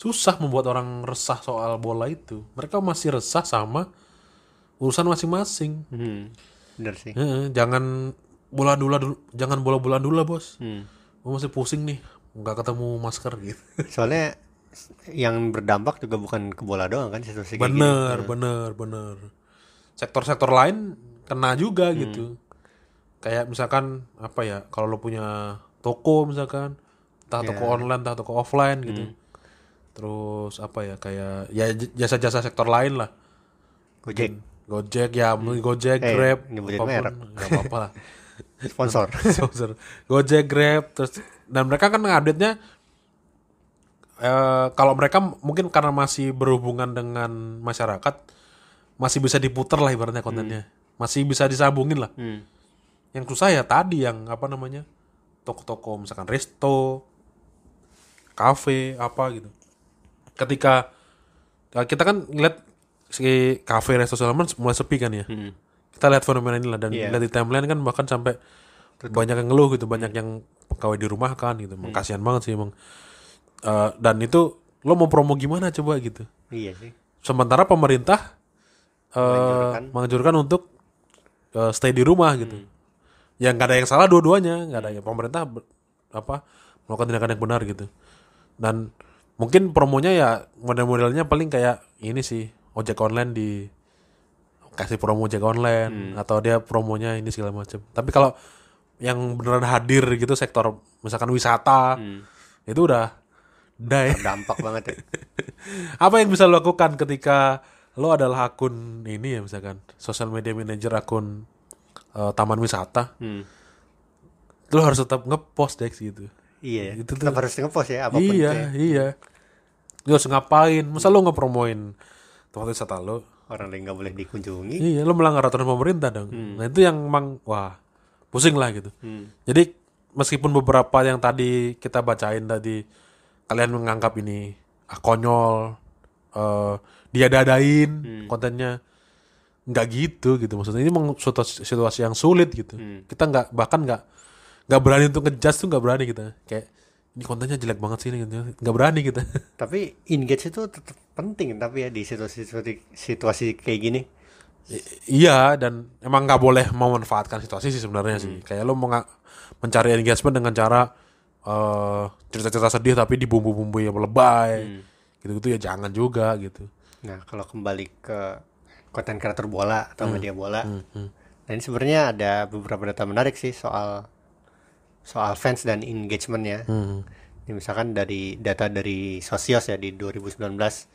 susah membuat orang resah soal bola itu. Mereka masih resah sama urusan masing-masing. Hmm, bener sih. Hmm, jangan bola dulu jangan bola bola dulu bos. Hmm. Gue masih pusing nih, nggak ketemu masker gitu. Soalnya yang berdampak juga bukan ke bola doang kan situasi bener, Bener, iya. bener, bener. Sektor-sektor lain kena juga hmm. gitu. Kayak misalkan apa ya, kalau lo punya toko misalkan, tak yeah. toko iya. online, tak toko offline gitu. Hmm terus apa ya kayak ya jasa-jasa sektor lain lah Gojek Gojek ya hmm. Gojek eh, Grab apapun nggak apa-apa lah sponsor sponsor Gojek Grab terus dan mereka kan ngupdate-nya eh, kalau mereka mungkin karena masih berhubungan dengan masyarakat masih bisa diputer lah ibaratnya kontennya hmm. masih bisa disambungin lah hmm. yang susah ya tadi yang apa namanya toko-toko misalkan resto kafe apa gitu ketika nah, kita kan ngeliat si kafe resto Salman mulai sepi kan ya. Hmm. Kita lihat fenomena ini lah dan yeah. lihat di timeline kan bahkan sampai Tentu. banyak yang ngeluh gitu, banyak yang pegawai di rumah kan gitu. Hmm. Kasihan banget sih emang. Uh, dan itu lo mau promo gimana coba gitu. Iya sih. Sementara pemerintah uh, menganjurkan. untuk uh, stay di rumah gitu. Hmm. yang gak ada yang salah dua-duanya, nggak ada hmm. yang pemerintah apa melakukan tindakan yang benar gitu. Dan mungkin promonya ya model-modelnya paling kayak ini sih ojek online di kasih promo ojek online hmm. atau dia promonya ini segala macam tapi kalau yang beneran hadir gitu sektor misalkan wisata hmm. itu udah dai dampak banget ya apa yang bisa lo lakukan ketika lo adalah akun ini ya misalkan social media manager akun uh, taman wisata hmm. lo harus tetap ngepost deh gitu Iya, itu tetap harus ngepost ya iya, itu. Ya. Iya, iya lu harus ngapain masa lu ngepromoin tempat wisata lu orang lain nggak boleh dikunjungi iya lu melanggar aturan pemerintah dong hmm. nah itu yang emang wah pusing lah gitu hmm. jadi meskipun beberapa yang tadi kita bacain tadi kalian menganggap ini ah, konyol uh, eh, dia dadain hmm. kontennya nggak gitu gitu maksudnya ini memang situasi, yang sulit gitu hmm. kita nggak bahkan nggak nggak berani untuk ngejudge tuh nggak berani kita kayak ini kontennya jelek banget sih ini, gitu. nggak berani kita gitu. tapi engage itu tetap penting tapi ya di situasi situasi situasi kayak gini I iya dan emang nggak boleh memanfaatkan situasi sih sebenarnya hmm. sih kayak lo mau mencari engagement dengan cara eh, cerita-cerita uh, sedih tapi dibumbu-bumbu yang lebay hmm. gitu-gitu ya jangan juga gitu nah kalau kembali ke konten kreator bola atau hmm. media bola hmm. Hmm. nah ini sebenarnya ada beberapa data menarik sih soal soal fans dan engagementnya, Hmm. Ini misalkan dari data dari Sosios ya di 2019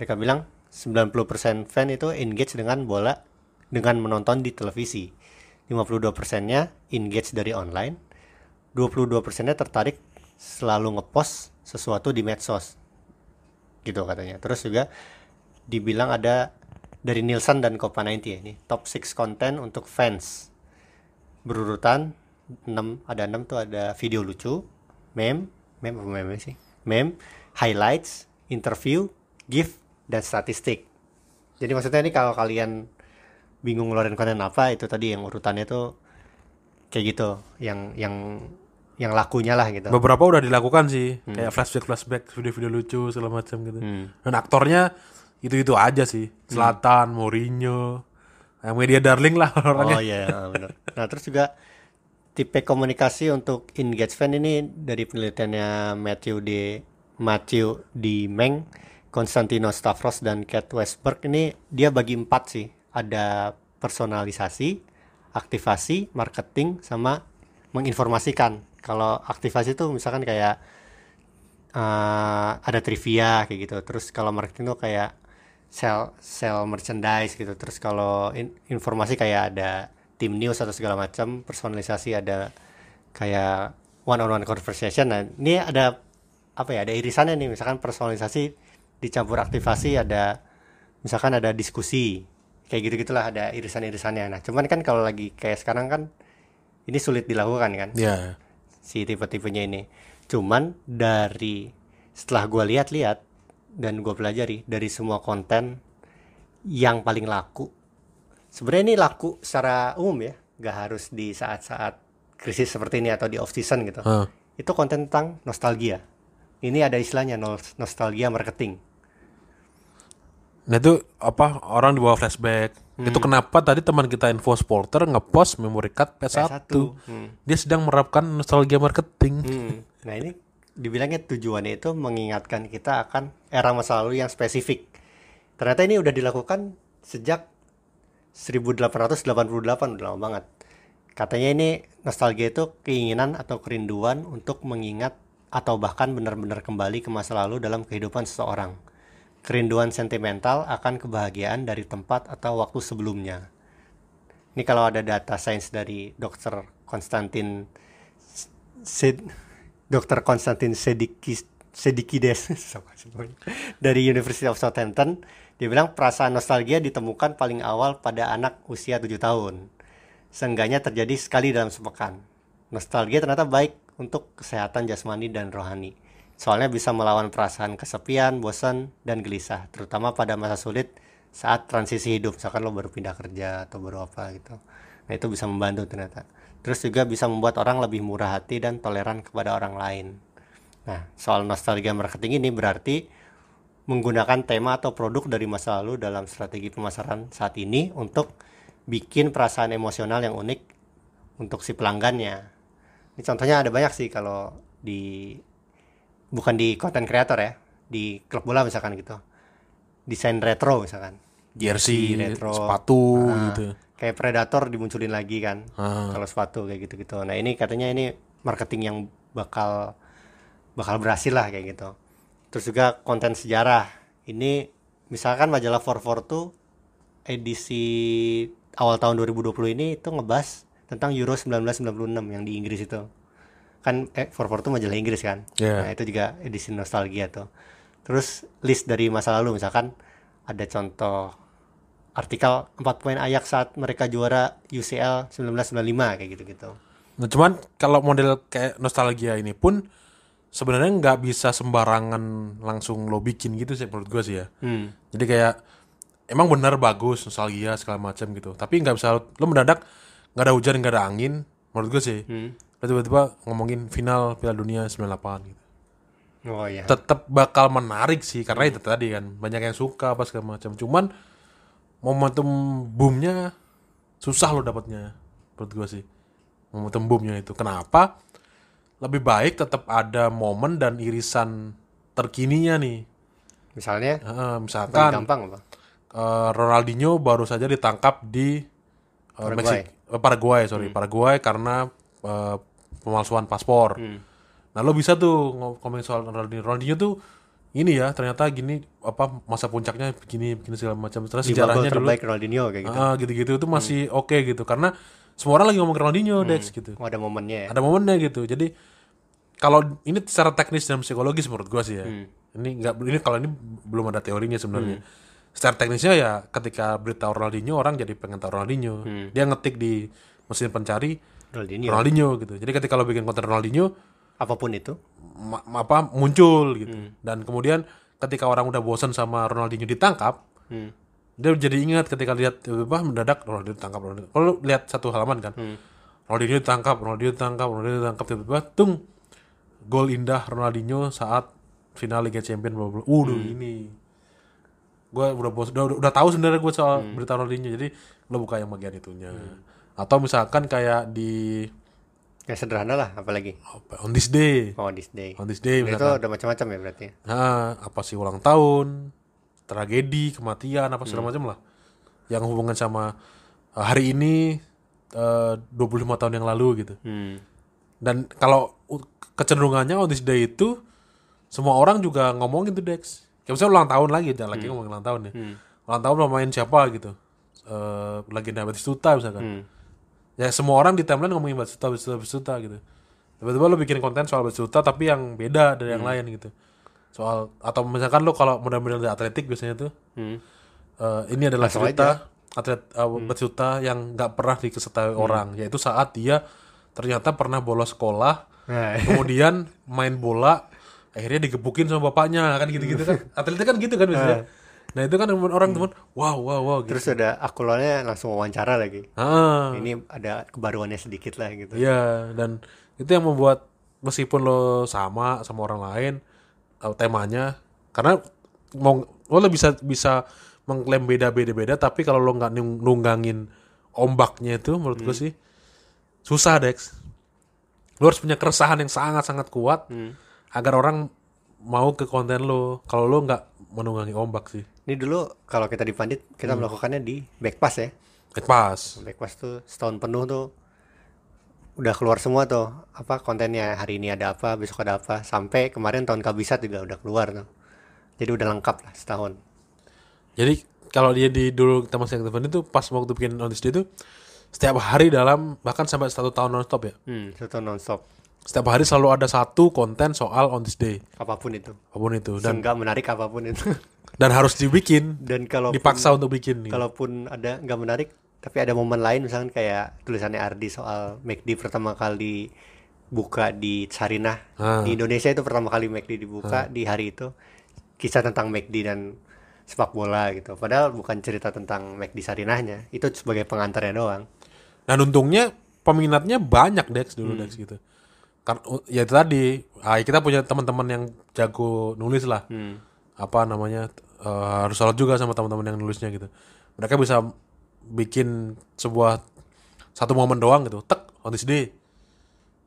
mereka bilang 90% fan itu engage dengan bola dengan menonton di televisi. 52%-nya engage dari online. 22%-nya tertarik selalu ngepost sesuatu di medsos. Gitu katanya. Terus juga dibilang ada dari Nielsen dan Copa90 ya, ini top 6 konten untuk fans berurutan 6 ada 6 tuh ada video lucu, meme, meme apa meme sih? Meme, highlights, interview, gif dan statistik. Jadi maksudnya ini kalau kalian bingung ngeluarin konten apa itu tadi yang urutannya tuh kayak gitu, yang yang yang lakunya lah gitu. Beberapa udah dilakukan sih, hmm. kayak flashback flashback video-video lucu segala macam gitu. Hmm. Dan aktornya itu-itu aja sih. Selatan, hmm. Mourinho, eh, media darling lah orangnya. Oh iya, iya, benar. Nah, terus juga tipe komunikasi untuk engagement ini dari penelitiannya Matthew D. Matthew D. Meng, Konstantino Stavros dan Kat Westberg ini dia bagi empat sih. Ada personalisasi, aktivasi, marketing, sama menginformasikan. Kalau aktivasi itu misalkan kayak uh, ada trivia kayak gitu. Terus kalau marketing itu kayak sell sell merchandise gitu. Terus kalau in, informasi kayak ada tim news atau segala macam personalisasi ada kayak one on one conversation nah ini ada apa ya ada irisannya nih misalkan personalisasi dicampur aktivasi ada misalkan ada diskusi kayak gitu gitulah ada irisan irisannya nah cuman kan kalau lagi kayak sekarang kan ini sulit dilakukan kan yeah. si tipe tipenya ini cuman dari setelah gue lihat-lihat dan gue pelajari dari semua konten yang paling laku sebenarnya ini laku secara umum ya nggak harus di saat-saat krisis seperti ini atau di off season gitu uh. itu konten tentang nostalgia ini ada istilahnya nostalgia marketing nah itu apa orang dibawa flashback hmm. itu kenapa tadi teman kita info sporter ngepost memory card p 1 p 1 Hmm. dia sedang menerapkan nostalgia marketing hmm. nah ini dibilangnya tujuannya itu mengingatkan kita akan era masa lalu yang spesifik ternyata ini udah dilakukan sejak 1888 udah lama banget. Katanya ini nostalgia itu keinginan atau kerinduan untuk mengingat atau bahkan benar-benar kembali ke masa lalu dalam kehidupan seseorang. Kerinduan sentimental akan kebahagiaan dari tempat atau waktu sebelumnya. Ini kalau ada data sains dari Dr. Konstantin Sid Dr. Konstantin Sedikis Sedikides dari University of Southampton dia bilang perasaan nostalgia ditemukan paling awal pada anak usia 7 tahun. Seenggaknya terjadi sekali dalam sepekan. Nostalgia ternyata baik untuk kesehatan jasmani dan rohani. Soalnya bisa melawan perasaan kesepian, bosan, dan gelisah, terutama pada masa sulit saat transisi hidup, misalkan lo baru pindah kerja atau baru apa gitu. Nah itu bisa membantu ternyata. Terus juga bisa membuat orang lebih murah hati dan toleran kepada orang lain. Nah, soal nostalgia marketing ini berarti menggunakan tema atau produk dari masa lalu dalam strategi pemasaran saat ini untuk bikin perasaan emosional yang unik untuk si pelanggannya. Ini contohnya ada banyak sih kalau di bukan di content creator ya, di klub bola misalkan gitu. Desain retro misalkan. Jersey, retro, sepatu nah, gitu. Kayak predator dimunculin lagi kan. Ah. Kalau sepatu kayak gitu-gitu. Nah, ini katanya ini marketing yang bakal bakal berhasil lah kayak gitu terus juga konten sejarah ini misalkan majalah 442 tuh edisi awal tahun 2020 ini itu ngebahas tentang Euro 1996 yang di Inggris itu kan eh 442 tuh majalah Inggris kan yeah. nah itu juga edisi nostalgia tuh terus list dari masa lalu misalkan ada contoh artikel 4 poin ayak saat mereka juara UCL 1995 kayak gitu-gitu nah, cuman kalau model kayak nostalgia ini pun sebenarnya nggak bisa sembarangan langsung lo bikin gitu sih menurut gue sih ya. Hmm. Jadi kayak emang benar bagus nostalgia segala macam gitu. Tapi nggak bisa lo mendadak nggak ada hujan nggak ada angin menurut gue sih. Hmm. tiba-tiba ngomongin final Piala Dunia 98 gitu. Oh iya. Tetap bakal menarik sih karena itu tadi kan banyak yang suka pas segala macam. Cuman momentum boomnya susah lo dapatnya menurut gue sih momentum boomnya itu kenapa lebih baik tetap ada momen dan irisan terkininya nih. Misalnya? Uh, misalkan. Gampang apa? Uh, Ronaldinho baru saja ditangkap di uh, Paraguay. uh, Paraguay sorry hmm. Paraguay karena uh, pemalsuan paspor. Hmm. Nah lo bisa tuh ngomongin soal Ronaldinho. Ronaldinho tuh ini ya ternyata gini apa masa puncaknya begini begini segala macam terus di sejarahnya dulu terbaik Ronaldinho kayak gitu. Uh, gitu-gitu itu hmm. masih hmm. oke okay, gitu karena semua orang lagi ngomong Ronaldinho hmm. Dex gitu. Ada momennya ya. Ada momennya gitu. Jadi kalau ini secara teknis dan psikologis menurut gua sih ya. Hmm. Ini nggak ini kalau ini belum ada teorinya sebenarnya. Hmm. Secara teknisnya ya ketika berita Ronaldinho orang jadi pengen tahu Ronaldinho. Hmm. Dia ngetik di mesin pencari Ronaldinho. Ronaldinho gitu. Jadi ketika lo bikin konten Ronaldinho apapun itu ma apa muncul gitu. Hmm. Dan kemudian ketika orang udah bosan sama Ronaldinho ditangkap, hmm. dia jadi ingat ketika lihat apa mendadak Ronaldinho ditangkap Ronaldinho. Kalau lihat satu halaman kan. Hmm. Ronaldinho ditangkap, Ronaldinho ditangkap, Ronaldinho ditangkap tiba-tiba tung gol indah Ronaldinho saat final Liga Champions bla bla. Waduh hmm. ini. Gue udah bos udah, udah tahu sebenarnya gue soal hmm. berita Ronaldinho. Jadi lo buka yang bagian itunya. Hmm. Atau misalkan kayak di yang sederhana lah apalagi on this day oh, on this day on this day itu udah macam-macam ya berarti nah apa sih ulang tahun tragedi kematian apa segala hmm. macam lah yang hubungan sama eh, hari ini eh, uh, 25 tahun yang lalu gitu hmm. dan kalau kecenderungannya on this day itu semua orang juga ngomongin tuh Dex. Kayak misalnya ulang tahun lagi, jangan hmm. lagi ngomongin ulang tahun ya. Hmm. Ulang tahun main siapa gitu. Uh, lagi diabetes tuta misalkan. Hmm. Ya semua orang di timeline ngomongin Batistuta, Batistuta, Batistuta gitu. Tiba-tiba lo bikin konten soal Batistuta tapi yang beda dari hmm. yang lain gitu. Soal atau misalkan lo kalau model-model atletik biasanya tuh. Hmm. Uh, ini adalah Asal cerita aja. atlet uh, hmm. yang gak pernah diketahui hmm. orang, yaitu saat dia ternyata pernah bolos sekolah Nah, Kemudian main bola akhirnya digebukin sama bapaknya kan gitu-gitu kan. Atletnya kan gitu kan biasanya. Nah itu kan orang teman, wow wow wow. Gitu. Terus ada akulonnya langsung wawancara lagi. Ah. Ini ada kebaruannya sedikit lah gitu. Iya dan itu yang membuat meskipun lo sama sama orang lain eh, temanya karena mau lo bisa bisa mengklaim beda-beda-beda tapi kalau lo nggak nunggangin ombaknya itu menurut hmm. gue sih susah Dex lu harus punya keresahan yang sangat sangat kuat hmm. agar orang mau ke konten lu kalau lu nggak menunggangi ombak sih ini dulu kalau kita di Pandit kita hmm. melakukannya di backpass ya backpass backpass tuh setahun penuh tuh udah keluar semua tuh apa kontennya hari ini ada apa besok ada apa sampai kemarin tahun kabisat juga udah keluar tuh jadi udah lengkap lah setahun jadi kalau dia di dulu kita masih aktif itu pas waktu bikin this day tuh setiap hari dalam bahkan sampai satu tahun nonstop ya hmm, satu tahun nonstop setiap hari selalu ada satu konten soal on this day apapun itu apapun itu dan nggak menarik apapun itu dan harus dibikin dan kalau dipaksa untuk bikin kalaupun gitu. ada nggak menarik tapi ada momen lain misalkan kayak tulisannya Ardi soal McD pertama kali buka di Sarinah ah. di Indonesia itu pertama kali McD dibuka ah. di hari itu kisah tentang McD dan sepak bola gitu padahal bukan cerita tentang McD Sarinahnya itu sebagai pengantarnya doang dan untungnya peminatnya banyak Dex dulu hmm. Dex gitu. Karena oh, ya itu tadi ah, ya kita punya teman-teman yang jago nulis lah. Hmm. Apa namanya? Uh, harus salut juga sama teman-teman yang nulisnya gitu. Mereka bisa bikin sebuah satu momen doang gitu. Tek on this day.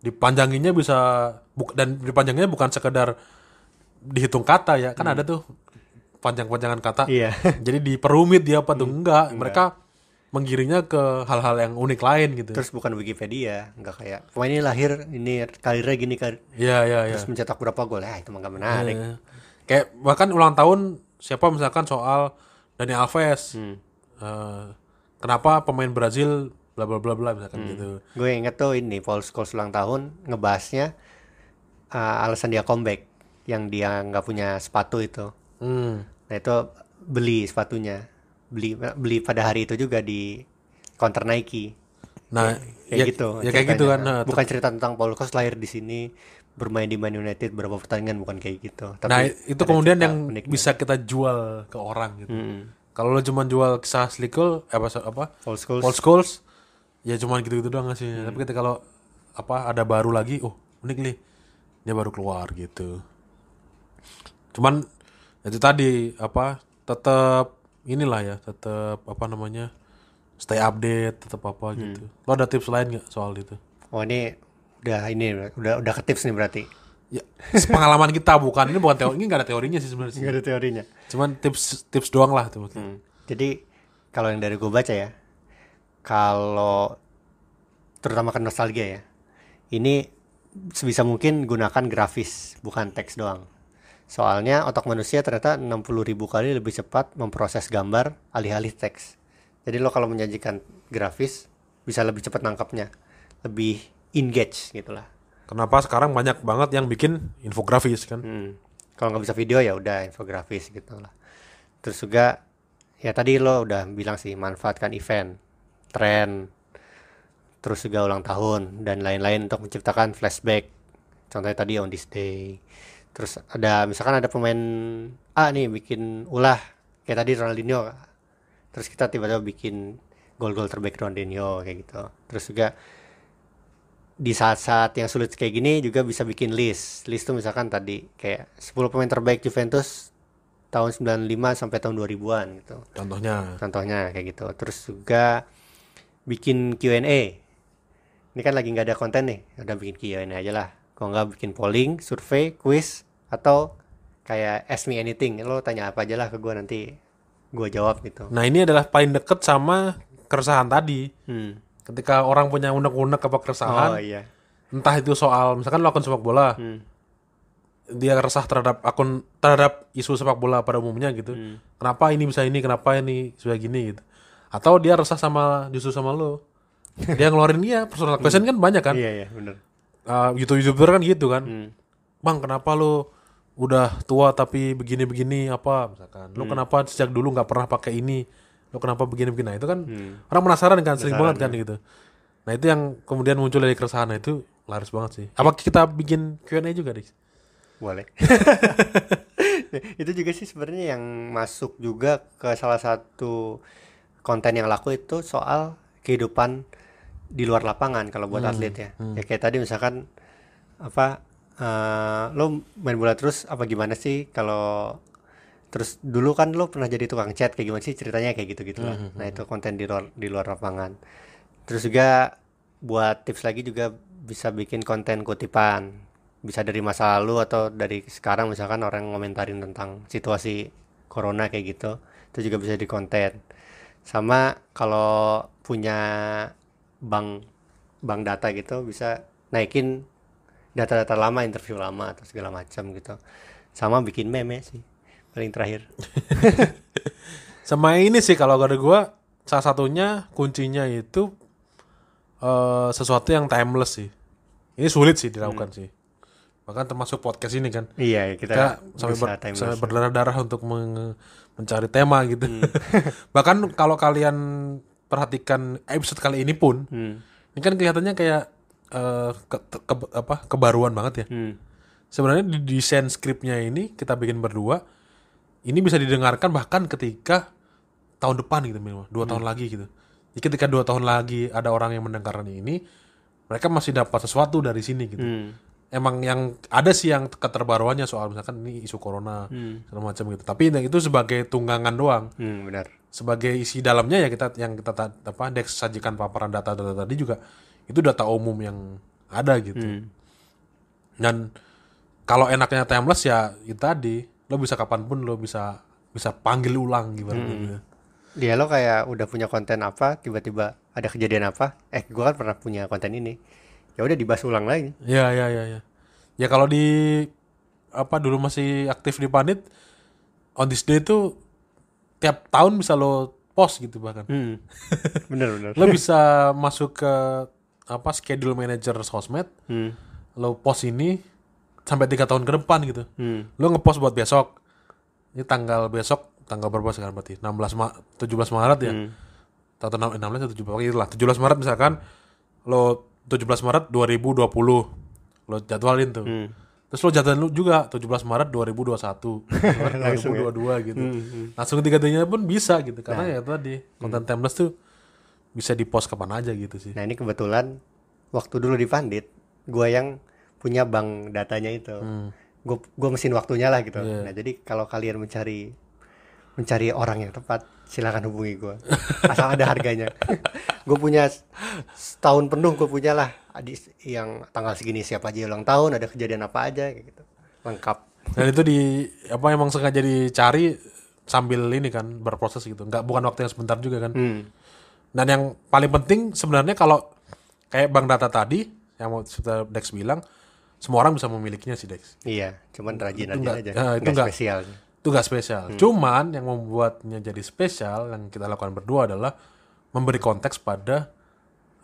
Dipanjanginnya bisa dan dipanjanginnya bukan sekedar dihitung kata ya. Kan hmm. ada tuh panjang-panjangan kata. Iya. Jadi diperumit dia apa tuh? Hmm. Enggak. Mereka menggiringnya ke hal-hal yang unik lain gitu. Terus bukan Wikipedia, nggak kayak pemain ini lahir ini karirnya gini kan. ya ya iya. Terus mencetak berapa gol? Ya itu nggak menarik. Ya, ya. Kayak bahkan ulang tahun siapa misalkan soal Dani Alves. Hmm. Uh, kenapa pemain Brazil bla bla bla bla misalkan hmm. gitu. Gue inget tuh ini Paul Scholes ulang tahun ngebahasnya uh, alasan dia comeback yang dia nggak punya sepatu itu. Hmm. Nah itu beli sepatunya beli beli pada hari itu juga di counter Nike. Nah, ya, kayak ya, gitu. Ya kayak gitu kan. Nah, bukan cerita tentang Paul Cox lahir di sini, bermain di Man United berapa pertandingan bukan kayak gitu. Tapi nah, itu kemudian yang menikmati. bisa kita jual ke orang gitu. Hmm. Kalau lo cuma jual kisah slickle eh, apa apa? Paul Scholes. Paul Scholes ya cuma gitu-gitu doang sih. Hmm. Tapi ketika kalau apa ada baru lagi, oh unik nih. Dia baru keluar gitu. Cuman itu tadi apa? Tetap inilah ya tetap apa namanya stay update tetap apa hmm. gitu lo ada tips lain nggak soal itu oh ini udah ini udah udah ke tips nih berarti ya pengalaman kita bukan ini bukan teori ini nggak ada teorinya sih sebenarnya nggak ada teorinya cuman tips tips doang lah tuh hmm. jadi kalau yang dari gue baca ya kalau terutama ke nostalgia ya ini sebisa mungkin gunakan grafis bukan teks doang Soalnya otak manusia ternyata ribu kali lebih cepat memproses gambar alih-alih teks. Jadi lo kalau menyajikan grafis bisa lebih cepat nangkapnya, lebih engage gitulah. Kenapa sekarang banyak banget yang bikin infografis kan? Hmm. Kalau nggak bisa video ya udah infografis gitulah. Terus juga ya tadi lo udah bilang sih manfaatkan event, tren, terus juga ulang tahun dan lain-lain untuk menciptakan flashback. Contohnya tadi on this day terus ada misalkan ada pemain A nih bikin ulah kayak tadi Ronaldinho terus kita tiba-tiba bikin gol-gol terbaik Ronaldinho kayak gitu terus juga di saat-saat yang sulit kayak gini juga bisa bikin list list tuh misalkan tadi kayak 10 pemain terbaik Juventus tahun 95 sampai tahun 2000-an gitu contohnya contohnya kayak gitu terus juga bikin Q&A ini kan lagi nggak ada konten nih udah bikin Q&A aja lah kalau nggak bikin polling survei quiz atau kayak ask me anything lo tanya apa aja lah ke gue nanti gue jawab gitu nah ini adalah paling deket sama keresahan tadi hmm. ketika orang punya unek-unek apa keresahan oh, iya. entah itu soal misalkan lo akun sepak bola hmm. dia resah terhadap akun terhadap isu sepak bola pada umumnya gitu hmm. kenapa ini bisa ini kenapa ini sudah gini gitu atau dia resah sama justru sama lo dia ngeluarin dia personal question hmm. kan banyak kan iya iya benar uh, ah, youtuber youtuber kan gitu kan hmm. bang kenapa lo udah tua tapi begini-begini apa misalkan. Lu hmm. kenapa sejak dulu nggak pernah pakai ini? Lu kenapa begini-begini? Nah, itu kan hmm. orang penasaran kan sering banget kan, kan gitu. Nah, itu yang kemudian muncul dari keresahan nah, itu laris banget sih. Apa kita bikin Q&A juga, Dik? Boleh. itu juga sih sebenarnya yang masuk juga ke salah satu konten yang laku itu soal kehidupan di luar lapangan kalau buat hmm. atlet ya. Hmm. Ya kayak tadi misalkan apa uh, lo main bola terus apa gimana sih kalau terus dulu kan lo pernah jadi tukang chat kayak gimana sih ceritanya kayak gitu gitu lah. Mm -hmm. Nah hmm, itu hmm. konten di luar di luar lapangan. Terus juga buat tips lagi juga bisa bikin konten kutipan bisa dari masa lalu atau dari sekarang misalkan orang ngomentarin tentang situasi corona kayak gitu itu juga bisa di konten sama kalau punya bank bank data gitu bisa naikin data-data lama interview lama atau segala macam gitu sama bikin meme sih paling terakhir sama ini sih kalau gak ada gue salah satunya kuncinya itu uh, sesuatu yang timeless sih ini sulit sih dilakukan hmm. sih bahkan termasuk podcast ini kan iya kita, kita sampai, ber, sampai ya. berdarah-darah untuk meng, mencari tema gitu hmm. bahkan kalau kalian perhatikan episode kali ini pun hmm. ini kan kelihatannya kayak uh, ke, ke, ke, apa kebaruan banget ya. Hmm. Sebenarnya di desain skripnya ini kita bikin berdua, ini bisa didengarkan bahkan ketika tahun depan gitu minimal, dua hmm. tahun lagi gitu. Jadi ketika dua tahun lagi ada orang yang mendengarkan ini, mereka masih dapat sesuatu dari sini gitu. Hmm. Emang yang ada sih yang keterbaruannya soal misalkan ini isu corona hmm. segala macam gitu. Tapi nah, itu sebagai tunggangan doang. Hmm, benar. Sebagai isi dalamnya ya kita yang kita apa dek sajikan paparan data-data tadi juga itu data umum yang ada gitu hmm. dan kalau enaknya timeless ya itu tadi lo bisa kapanpun lo bisa bisa panggil ulang gitu hmm. gitu dia lo kayak udah punya konten apa tiba-tiba ada kejadian apa eh gue kan pernah punya konten ini ya udah dibahas ulang lagi ya ya ya ya ya kalau di apa dulu masih aktif di panit on this day itu tiap tahun bisa lo post gitu bahkan hmm. bener bener lo bisa masuk ke apa schedule manager sosmed hmm. lo post ini sampai tiga tahun ke depan gitu hmm. lo ngepost buat besok ini tanggal besok tanggal berapa sekarang berarti 16 ma 17 Maret ya hmm. atau 16 atau 17 Maret lah 17 Maret misalkan lo 17 Maret 2020 lo jadwalin tuh hmm. terus lo jadwalin lo juga 17 Maret 2021 2022 ya? gitu hmm, hmm. langsung tiga-tiganya pun bisa gitu karena nah. ya tadi konten hmm. timeless tuh bisa di post kapan aja gitu sih. Nah ini kebetulan waktu dulu di Pandit, gue yang punya bank datanya itu, hmm. gue gue mesin waktunya lah gitu. Yeah. Nah jadi kalau kalian mencari mencari orang yang tepat, silahkan hubungi gue, asal ada harganya. gue punya setahun penuh gue punya lah, yang tanggal segini siapa aja ulang tahun, ada kejadian apa aja gitu, lengkap. Dan itu di apa emang sengaja dicari sambil ini kan berproses gitu, Enggak bukan waktu yang sebentar juga kan? Hmm dan yang paling penting sebenarnya kalau kayak Bang Data tadi yang mau Dex bilang, semua orang bisa memilikinya sih Dex. Iya, cuman rajin itu aja, aja. Ya, itu enggak spesial. Itu enggak spesial. Hmm. Cuman yang membuatnya jadi spesial yang kita lakukan berdua adalah memberi konteks pada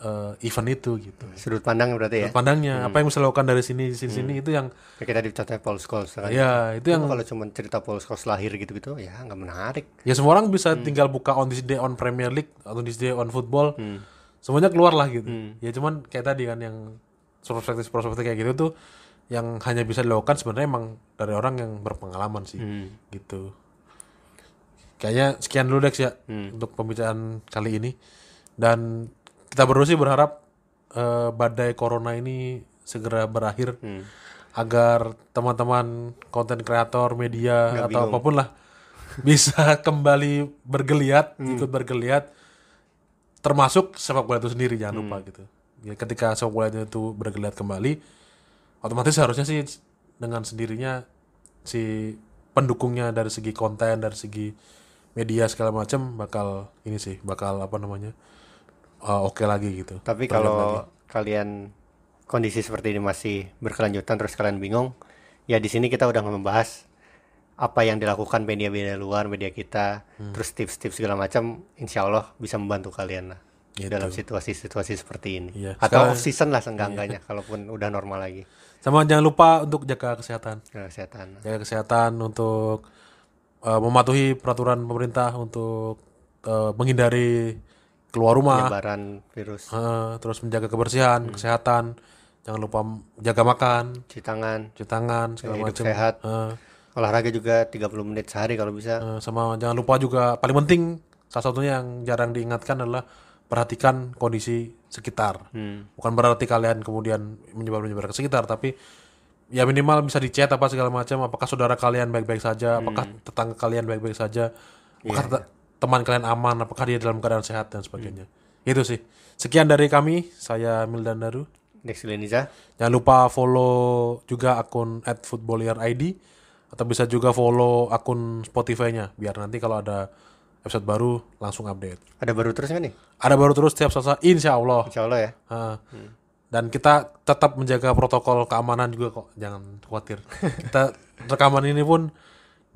uh, event itu gitu. Sudut pandangnya berarti ya. Sudut pandangnya hmm. apa yang hmm. bisa lakukan dari sini sini, hmm. sini itu yang Kayak kita dicatat Paul Scholes kan. Ya, itu yang kalau cuma cerita Paul Scholes lahir gitu-gitu ya nggak menarik. Ya semua orang bisa hmm. tinggal buka on this day on Premier League atau this day on football. Hmm. Semuanya keluar lah gitu. Hmm. Ya cuman kayak tadi kan yang prospektif-prospektif kayak gitu tuh yang hanya bisa dilakukan sebenarnya emang dari orang yang berpengalaman sih hmm. gitu. Kayaknya sekian dulu Dex ya hmm. untuk pembicaraan kali ini dan kita berdua sih berharap uh, badai corona ini segera berakhir hmm. agar teman-teman konten kreator media Nggak atau bingung. apapun lah bisa kembali bergeliat hmm. ikut bergeliat termasuk sepak bola itu sendiri jangan hmm. lupa gitu ya, ketika sepak bola itu bergeliat kembali otomatis harusnya sih dengan sendirinya si pendukungnya dari segi konten dari segi media segala macam bakal ini sih bakal apa namanya Oh, oke okay lagi gitu. Tapi kalau kalian kondisi seperti ini masih berkelanjutan terus kalian bingung, ya di sini kita udah membahas apa yang dilakukan media-media luar, media kita, hmm. terus tips-tips segala macam, insya Allah bisa membantu kalian lah gitu. dalam situasi-situasi seperti ini. Iya. Atau season lah senggangganya, iya. kalaupun udah normal lagi. Sama jangan lupa untuk jaga kesehatan. Jaga kesehatan. Jaga kesehatan untuk uh, mematuhi peraturan pemerintah untuk uh, menghindari keluar rumah penyebaran virus uh, terus menjaga kebersihan hmm. kesehatan jangan lupa jaga makan cuci tangan cuci tangan segala ya, macam sehat uh, olahraga juga 30 menit sehari kalau bisa uh, sama jangan lupa juga paling penting salah satunya yang jarang diingatkan adalah perhatikan kondisi sekitar hmm. bukan berarti kalian kemudian menyebar menyebar ke sekitar tapi ya minimal bisa dicek apa segala macam apakah saudara kalian baik-baik saja apakah hmm. tetangga kalian baik-baik saja apakah yeah, iya teman kalian aman, apakah dia dalam keadaan sehat dan sebagainya. Hmm. Itu sih. Sekian dari kami, saya Mildan Daru. Next Leniza. Jangan lupa follow juga akun @footballerid atau bisa juga follow akun Spotify-nya biar nanti kalau ada episode baru langsung update. Ada baru terus kan nih? Ada baru terus tiap Selasa, insya Allah. Insya Allah ya. Uh, hmm. Dan kita tetap menjaga protokol keamanan juga kok, jangan khawatir. kita rekaman ini pun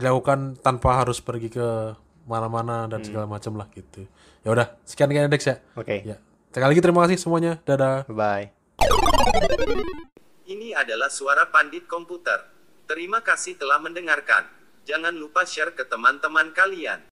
dilakukan tanpa harus pergi ke mana-mana dan hmm. segala macam lah gitu. Ya udah, sekian kayaknya Dex ya. Oke. Okay. Ya. Sekali lagi terima kasih semuanya. Dadah. Bye. Ini adalah suara pandit komputer. Terima kasih telah mendengarkan. Jangan lupa share ke teman-teman kalian.